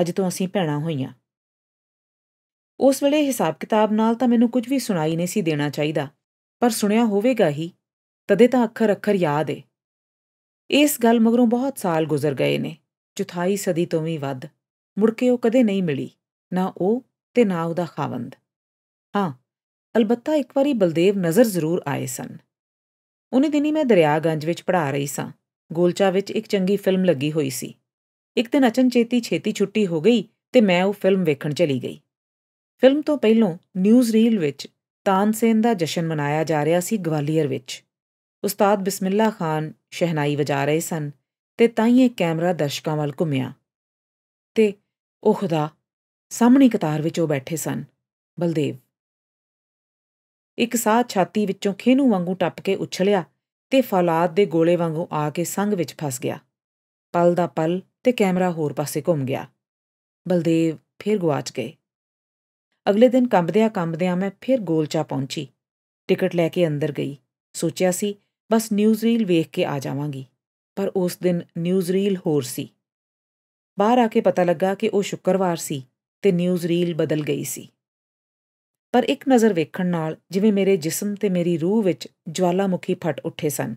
ਅੱਜ ਤੋਂ ਅਸੀਂ ਭੈਣਾ ਹੋਈਆਂ ਉਸ ਵੇਲੇ ਹਿਸਾਬ ਕਿਤਾਬ ਨਾਲ ਤਾਂ ਮੈਨੂੰ ਕੁਝ ਵੀ ਸੁਣਾਈ ਨਹੀਂ ਸੀ ਦੇਣਾ ਚਾਹੀਦਾ ਪਰ ਸੁਣਿਆ ਹੋਵੇਗਾ ਹੀ ਤਦੇ ਤਾਂ ਅੱਖਰ ਅੱਖਰ ਯਾਦ ਏ ਇਸ ਗੱਲ ਮਗਰੋਂ ਬਹੁਤ ਸਾਲ ਗੁਜ਼ਰ ਗਏ ਨੇ ਚੌਥਾਈ ਸਦੀ ਤੋਂ ਵੀ ਵੱਧ ਮੁੜ ਕੇ ਉਹ ਕਦੇ ਨਹੀਂ ਮਿਲੀ ਨਾ ਉਹ ਤੇ ਨਾ ਉਹਦਾ ਖਾਵੰਦ ਹਾਂ ਅਲਬੱਤਾ ਇੱਕ ਵਾਰੀ ਬਲਦੇਵ ਨਜ਼ਰ ਜ਼ਰੂਰ ਆਏ ਸਨ ਉਹਨੇ ਦਿਨੀ ਮੈਂ ਦਰਿਆਗੰਜ ਵਿੱਚ ਪੜ੍ਹਾ ਰਹੀ ਸਾਂ ਗੋਲਚਾ ਵਿੱਚ ਇੱਕ ਚੰਗੀ ਫਿਲਮ ਲੱਗੀ ਹੋਈ ਸੀ ਇੱਕ ਦਿਨ ਅਚਨ ਚੇਤੀ ਛੇਤੀ ਛੁੱਟੀ ਹੋ ਗਈ ਤੇ ਮੈਂ ਉਹ ਫਿਲਮ ਵੇਖਣ ਚਲੀ ਗਈ ਫਿਲਮ ਤੋਂ ਪਹਿਲਾਂ ਨਿਊਜ਼ ਰੀਲ ਵਿੱਚ ਤਾਨਸੇਨ ਦਾ ਜਸ਼ਨ ਮਨਾਇਆ ਜਾ ਰਿਹਾ ਸੀ ਗਵਾਲੀਅਰ ਵਿੱਚ ਉਸਤਾਦ ਬਿਸਮਿਲ੍ਲਾ ਖਾਨ ਸ਼ਹਿਨਾਈ ਵਜਾ ਰਹੇ ਸਨ ਤੇ ਤਾਂ ਹੀ ਇਹ ਕੈਮਰਾ ਦਰਸ਼ਕਾਂ ਵੱਲ ਘੁੰਮਿਆ ਤੇ ਉਹ ਖੁਦਾ ਸਾਹਮਣੀ ਕਤਾਰ ਵਿੱਚ ਉਹ ਬੈਠੇ ਸਨ ਬਲਦੇਵ ਇੱਕ ਸਾਹ ਛਾਤੀ ਵਿੱਚੋਂ ਖੇਨੂ ਵਾਂਗੂ ਟੱਪ ਕੇ ਉਛਲਿਆ ਤੇ ਫੌਲਾਦ ਦੇ ਗੋਲੇ ਵਾਂਗੂ ਆ ਕੇ ਸੰਗ ਵਿੱਚ ਫਸ ਗਿਆ ਪਲ ਦਾ ਪਲ ਤੇ ਕੈਮਰਾ ਹੋਰ ਪਾਸੇ ਘੁੰਮ ਗਿਆ ਬਲਦੇਵ ਫੇਰ ਗਵਾਚ ਗਏ ਅਗਲੇ ਦਿਨ ਕੰਬਦਿਆਂ ਕੰਬਦਿਆਂ ਮੈਂ ਫਿਰ ਗੋਲਚਾ ਪਹੁੰਚੀ ਟਿਕਟ ਲੈ ਕੇ ਅੰਦਰ ਗਈ ਸੋਚਿਆ ਸੀ ਬਸ ਨਿਊਜ਼ ਰੀਲ ਵੇਖ ਕੇ ਆ ਜਾਵਾਂਗੀ ਪਰ ਉਸ ਦਿਨ ਨਿਊਜ਼ ਰੀਲ ਹੋਰ ਸੀ ਬਾਹਰ ਆ ਕੇ ਪਤਾ ਲੱਗਾ ਕਿ ਉਹ ਸ਼ੁੱਕਰਵਾਰ ਸੀ ਤੇ ਨਿਊਜ਼ ਰੀਲ ਬਦਲ ਗਈ ਸੀ ਪਰ ਇੱਕ ਨਜ਼ਰ ਵੇਖਣ ਨਾਲ ਜਿਵੇਂ ਮੇਰੇ ਜਿਸਮ ਤੇ ਮੇਰੀ ਰੂਹ ਵਿੱਚ ਜਵਾਲਾਮੁਖੀ ਫਟ ਉੱਠੇ ਸਨ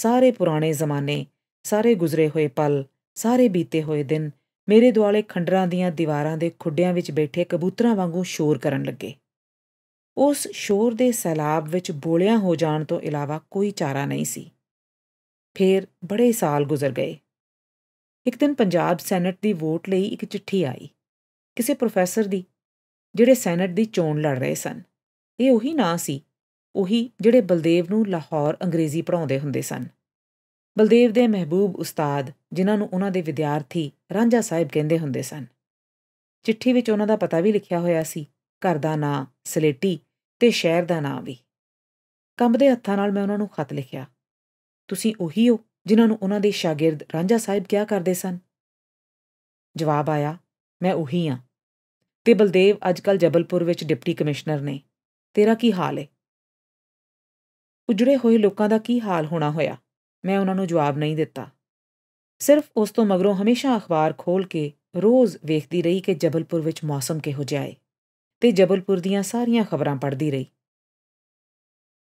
ਸਾਰੇ ਪੁਰਾਣੇ ਜ਼ਮਾਨੇ ਸਾਰੇ ਗੁਜ਼ਰੇ ਹੋਏ ਪਲ ਸਾਰੇ ਬੀਤੇ ਹੋਏ ਦਿਨ ਮੇਰੇ ਦੁਆਲੇ ਖੰਡਰਾਂ ਦੀਆਂ ਦੀਵਾਰਾਂ ਦੇ ਖੁੱਡਿਆਂ ਵਿੱਚ ਬੈਠੇ ਕਬੂਤਰਾਂ ਵਾਂਗੂ ਸ਼ੋਰ ਕਰਨ ਲੱਗੇ ਉਸ ਸ਼ੋਰ ਦੇ ਸੈਲਾਬ ਵਿੱਚ ਬੋਲਿਆਂ ਹੋ ਜਾਣ ਤੋਂ ਇਲਾਵਾ ਕੋਈ ਚਾਰਾ ਨਹੀਂ ਸੀ ਫਿਰ ਬੜੇ ਸਾਲ ਗੁਜ਼ਰ ਗਏ ਇੱਕ ਦਿਨ ਪੰਜਾਬ ਸੈਨੇਟ ਦੀ ਵੋਟ ਲਈ ਇੱਕ ਚਿੱਠੀ ਆਈ ਕਿਸੇ ਪ੍ਰੋਫੈਸਰ ਦੀ ਜਿਹੜੇ ਸੈਨੇਟ ਦੀ ਚੋਣ ਲੜ ਰਹੇ ਸਨ ਇਹ ਉਹੀ ਨਾਂ ਸੀ ਉਹੀ ਜਿਹੜੇ ਬਲਦੇਵ ਨੂੰ ਲਾਹੌਰ ਅੰਗਰੇਜ਼ੀ ਪੜਾਉਂਦੇ ਹੁੰਦੇ ਸਨ ਬਲਦੇਵ ਦੇ ਮਹਿਬੂਬ ਉਸਤਾਦ ਜਿਨ੍ਹਾਂ ਨੂੰ ਉਹਨਾਂ ਦੇ ਵਿਦਿਆਰਥੀ ਰਾਂਝਾ ਸਾਹਿਬ ਕਹਿੰਦੇ ਹੁੰਦੇ ਸਨ ਚਿੱਠੀ ਵਿੱਚ ਉਹਨਾਂ ਦਾ ਪਤਾ ਵੀ ਲਿਖਿਆ ਹੋਇਆ ਸੀ ਘਰ ਦਾ ਨਾਂ ਸਲੇਟੀ ਤੇ ਸ਼ਹਿਰ ਦਾ ਨਾਂ ਵੀ ਕੰਬਦੇ ਹੱਥਾਂ ਨਾਲ ਮੈਂ ਉਹਨਾਂ ਨੂੰ ਖਤ ਲਿਖਿਆ ਤੁਸੀਂ ਉਹੀ ਹੋ ਜਿਨ੍ਹਾਂ ਨੂੰ ਉਹਨਾਂ ਦੇ ਸ਼ਾਗਿਰਦ ਰਾਂਝਾ ਸਾਹਿਬ ਕਿਹਾ ਕਰਦੇ ਸਨ ਜਵਾਬ ਆਇਆ ਮੈਂ ਉਹੀ ਹਾਂ ਤੇ ਬਲਦੇਵ ਅੱਜਕੱਲ ਜਬਲਪੁਰ ਵਿੱਚ ਡਿਪਟੀ ਕਮਿਸ਼ਨਰ ਨੇ ਤੇਰਾ ਕੀ ਹਾਲ ਹੈ ਉਜੜੇ ਹੋਏ ਲੋਕਾਂ ਦਾ ਕੀ ਹਾਲ ਹੋਣਾ ਹੋਇਆ ਮੈਂ ਉਹਨਾਂ ਨੂੰ ਜਵਾਬ ਨਹੀਂ ਦਿੱਤਾ ਸਿਰਫ ਉਸ ਤੋਂ ਮਗਰੋਂ ਹਮੇਸ਼ਾ ਅਖਬਾਰ ਖੋਲ ਕੇ ਰੋਜ਼ ਵੇਖਦੀ ਰਹੀ ਕਿ ਜਬਲਪੁਰ ਵਿੱਚ ਮੌਸਮ ਕਿਹੋ ਜਿਹਾ ਹੈ ਤੇ ਜਬਲਪੁਰ ਦੀਆਂ ਸਾਰੀਆਂ ਖਬਰਾਂ ਪੜ੍ਹਦੀ ਰਹੀ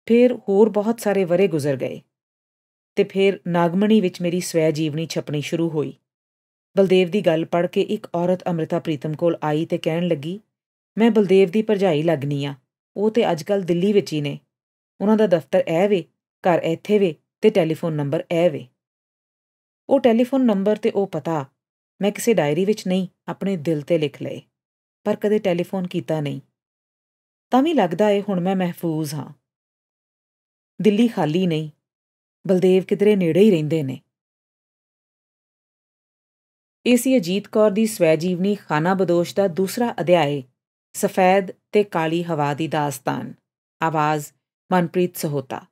ਫਿਰ ਹੋਰ ਬਹੁਤ ਸਾਰੇ ਵਰੇ ਗੁਜ਼ਰ ਗਏ ਤੇ ਫਿਰ ਨਾਗਮਣੀ ਵਿੱਚ ਮੇਰੀ ਸਵੈ ਜੀਵਨੀ ਛਪਣੀ ਸ਼ੁਰੂ ਹੋਈ ਬਲਦੇਵ ਦੀ ਗੱਲ ਪੜ੍ਹ ਕੇ ਇੱਕ ਔਰਤ ਅਮ੍ਰਿਤਾ ਪ੍ਰੀਤਮ ਕੋਲ ਆਈ ਤੇ ਕਹਿਣ ਲੱਗੀ ਮੈਂ ਬਲਦੇਵ ਦੀ ਭਰਜਾਈ ਲੱਗਨੀ ਆ ਉਹ ਤੇ ਅੱਜਕੱਲ ਦਿੱਲੀ ਵਿੱਚ ਹੀ ਨੇ ਉਹਨਾਂ ਦਾ ਦਫ਼ਤਰ ਐ ਵੇ ਘਰ ਇੱਥੇ ਵੇ ਤੇ ਟੈਲੀਫੋਨ ਨੰਬਰ ਐ ਵੇ ਉਹ ਟੈਲੀਫੋਨ ਨੰਬਰ ਤੇ ਉਹ ਪਤਾ ਮੈਂ ਕਿਸੇ ਡਾਇਰੀ ਵਿੱਚ ਨਹੀਂ ਆਪਣੇ ਦਿਲ ਤੇ ਲਿਖ ਲਏ ਪਰ ਕਦੇ ਟੈਲੀਫੋਨ ਕੀਤਾ ਨਹੀਂ ਤਾਂ ਵੀ ਲੱਗਦਾ ਏ ਹੁਣ ਮੈਂ ਮਹਿਫੂਜ਼ ਹਾਂ ਦਿੱਲੀ ਖਾਲੀ ਨਹੀਂ ਬਲਦੇਵ ਕਿਧਰੇ ਨੇੜੇ ਹੀ ਰਹਿੰਦੇ ਨੇ ਏਸੀ ਅਜੀਤ ਕੌਰ ਦੀ ਸਵੈ ਜੀਵਨੀ ਖਾਨਾ ਬਦੋਸ਼ ਦਾ ਦੂਸਰਾ ਅਧਿਆਇ ਸਫੈਦ ਤੇ ਕਾਲੀ ਹਵਾ ਦੀ ਦਾਸਤਾਨ ਆਵਾਜ਼ ਮਨਪ੍ਰੀਤ ਸਹੋਤਾ